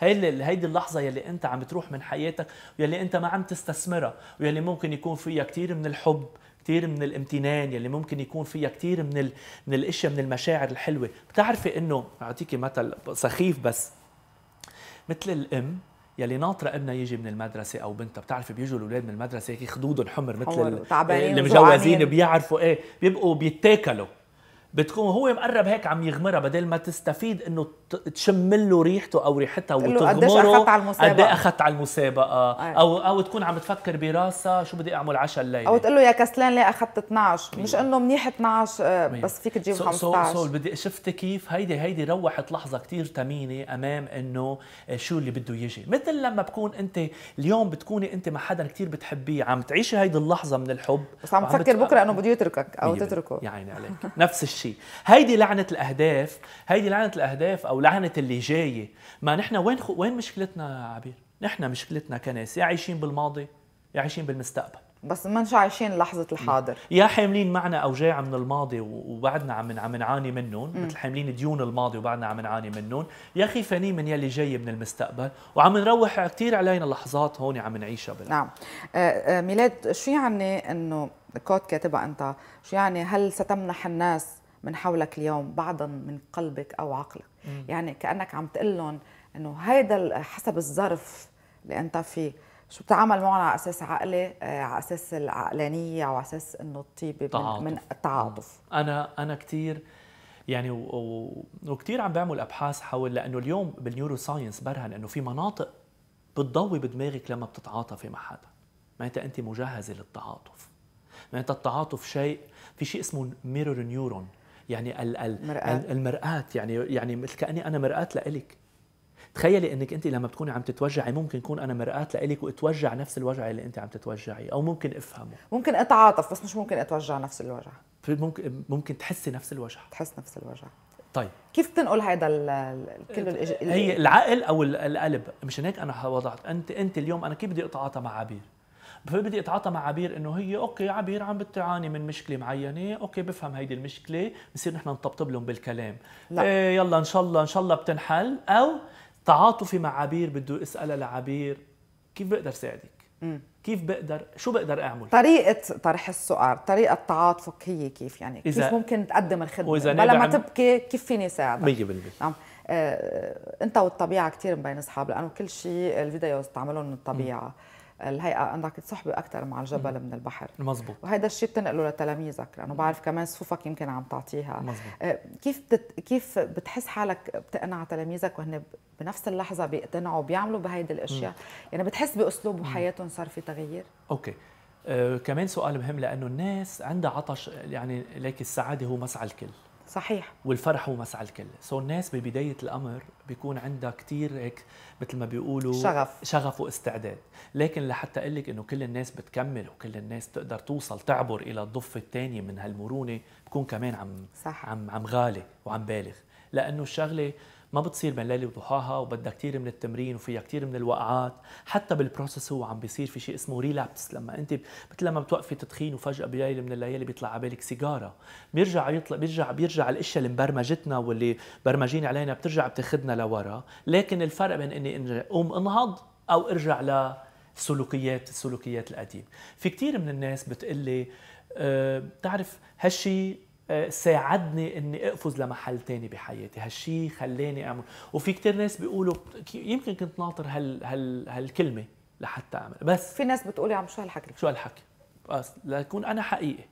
هي هيدي اللحظه يلي انت عم تروح من حياتك ويلي انت ما عم تستثمرها ويلي ممكن يكون فيها كثير من الحب كثير من الامتنان يلي ممكن يكون فيها كثير من ال... من الاشياء من المشاعر الحلوه بتعرفي انه اعطيكي مثل سخيف بس مثل الام يلي ناطره ابنها يجي من المدرسه او بنتها بتعرفي بيجوا الاولاد من المدرسه هيك خدودهم حمر مثل إيه، المجوزين بيعرفوا ايه بيبقوا بيتاكلوا بتكون هو مقرب هيك عم يغمرها بدل ما تستفيد انه تشم له ريحته او ريحتها وتغمره قديش اخذت على المسابقه إيه اخذت على المسابقه او او تكون عم تفكر براسها شو بدي اعمل عشاء الليله او تقول له يا كسلان ليه اخذت 12 مش انه منيح 12 آه، بس فيك تجيب 15 سول سول بدي شفت كيف هيدي هيدي روحت لحظه كثير ثمينه امام انه آه، شو اللي بده يجي مثل لما بكون انت اليوم بتكوني انت مع حدا كثير بتحبيه عم تعيشي هيدي اللحظه من الحب بس عم تفكر بكره انه بده يتركك او تتركه يعني عليك نفس الشيء الشيء هيدي لعنة الأهداف هيدي لعنة الأهداف أو لعنة اللي جاية ما نحن وين خو... وين مشكلتنا يا عبير نحن مشكلتنا كناس يا عايشين بالماضي يا عايشين بالمستقبل بس نش عايشين لحظة الحاضر يا حاملين معنا أوجاع من الماضي وبعدنا عم عم نعاني منهم مثل حاملين ديون الماضي وبعدنا عم نعاني منهم يا خيفانين من يلي جاي من المستقبل وعم نروح كثير علينا لحظات هون عم نعيشها بلا نعم آه, آه، ميلاد شو يعني إنه كود كاتبها أنت شو يعني هل ستمنح الناس من حولك اليوم بعضا من قلبك او عقلك مم. يعني كانك عم تقول لهم انه هيدا حسب الظرف اللي انت فيه شو بتعامل معهم على اساس عقلي آه، على اساس العقلانيه او على اساس انه الطيبه من, من التعاطف انا انا كثير يعني و... و... وكثير عم بعمل ابحاث حول لانه اليوم بالنيورو ساينس برهن انه في مناطق بتضوي بدماغك لما بتتعاطفي مع حدا معناتها انت مجهزه للتعاطف معناتها التعاطف شيء في شيء اسمه ميرور نيورون يعني ال ال مرآة. المرآة يعني يعني مثل كأني أنا مرآة لإلك تخيلي انك انت لما بتكوني عم تتوجعي ممكن يكون انا مرآة لإلك واتوجع نفس الوجع اللي انت عم تتوجعي او ممكن افهمه ممكن اتعاطف بس مش ممكن اتوجع نفس الوجع ممكن ممكن تحسي نفس الوجع تحس نفس الوجع طيب كيف تنقل هذا كل هي العقل او القلب مشان هيك انا وضعت انت انت اليوم انا كيف بدي اتعاطى مع عبير فبدي اتعاطى مع عبير انه هي اوكي عبير عم بتعاني من مشكله معينه اوكي بفهم هيدي المشكله بصير نحن نطبطب لهم بالكلام لا. إيه يلا ان شاء الله ان شاء الله بتنحل او تعاطفي مع عبير بده اسالها لعبير كيف بقدر ساعدك مم. كيف بقدر شو بقدر اعمل طريقه طرح السؤال طريقه تعاطفك هي كيف يعني إذا كيف ممكن تقدم الخدمه وإذا بلا ما تبكي كيف فيني ساعدك 100% نعم آه، انت والطبيعه كثير مبين اصحاب لانه كل شيء الفيديوز تعملهم من الطبيعه م. الهيئه انك تصحبي اكثر مع الجبل من البحر مزبوط وهذا الشيء بتنقله لتلاميذك لانه بعرف كمان صفوفك يمكن عم تعطيها مزبوط. آه، كيف بتت... كيف بتحس حالك بتقنع تلاميذك وهن بنفس اللحظه بيقتنعوا بيعملوا بهيدي الاشياء م. يعني بتحس باسلوب حياتهم صار في تغيير اوكي آه، كمان سؤال مهم لانه الناس عندها عطش يعني ليك السعاده هو مسعى الكل صحيح والفرح هو مسعى الكل سو الناس ببدايه الامر بيكون عندها كثير هيك مثل ما بيقولوا شغف شغف واستعداد لكن لحتى اقول لك انه كل الناس بتكمل وكل الناس تقدر توصل تعبر الى الضفه الثانيه من هالمرونه بكون كمان عم صح. عم عم غالي وعم بالغ لانه الشغله ما بتصير بين ليله وضحاها وبدها كثير من التمرين وفيها كثير من الوقعات حتى بالبروسس هو عم بيصير في شيء اسمه ريلابس لما انت مثل لما بتوقفي تدخين وفجاه بليله من الليالي بيطلع على بالك سيجاره بيرجع يطلع بيرجع بيرجع الاشياء اللي مبرمجتنا واللي برمجين علينا بترجع بتاخذنا لورا لكن الفرق بين اني اقوم انهض او ارجع لسلوكيات السلوكيات القديمة في كثير من الناس بتقلي آه، بتعرف هالشي ساعدني اني اقفز لمحل تاني بحياتي هالشي خلاني اعمل وفي كتير ناس بيقولوا يمكن كنت ناطر هال هال هالكلمه لحتى اعمل بس في ناس بتقولي عم شو هالحكي شو هالحكي بس لاكون انا حقيقي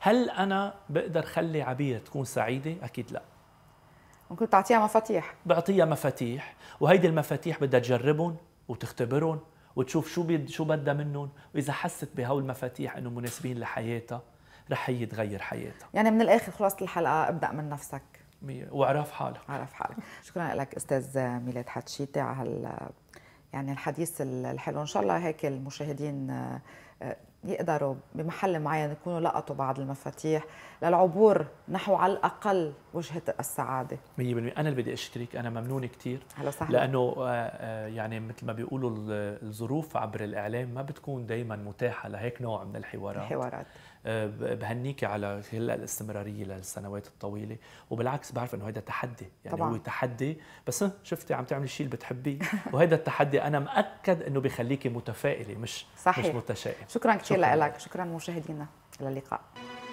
هل انا بقدر خلي عبير تكون سعيده اكيد لا ممكن تعطيها مفاتيح بعطيها مفاتيح وهيدي المفاتيح بدها تجربهم وتختبرهم وتشوف شو بيد شو بدها منهم واذا حست بهول المفاتيح انه مناسبين لحياتها رح يتغير حياتها يعني من الاخر خلاصه الحلقه ابدا من نفسك واعرف حالك اعرف حالك شكرا لك استاذ ميلاد حتشيتي على يعني الحديث الحلو ان شاء الله هيك المشاهدين آه، يقدروا بمحل معين يكونوا لقطوا بعض المفاتيح للعبور نحو على الأقل وجهة السعادة 100% أنا اللي بدي أشترك أنا ممنون كثير هلا لأنه آه، آه، يعني مثل ما بيقولوا الظروف عبر الإعلام ما بتكون دائما متاحة لهيك نوع من الحوارات الحوارات آه، بهنيك على هلا الاستمرارية للسنوات الطويلة وبالعكس بعرف انه هيدا تحدي يعني طبعا. هو تحدي بس شفتي عم تعملي الشيء اللي بتحبيه وهيدا التحدي انا مأكد انه بخليكي متفائلة مش صحيح. مش متشائم شكرا كثير لك شكرا مشاهدينا الى اللقاء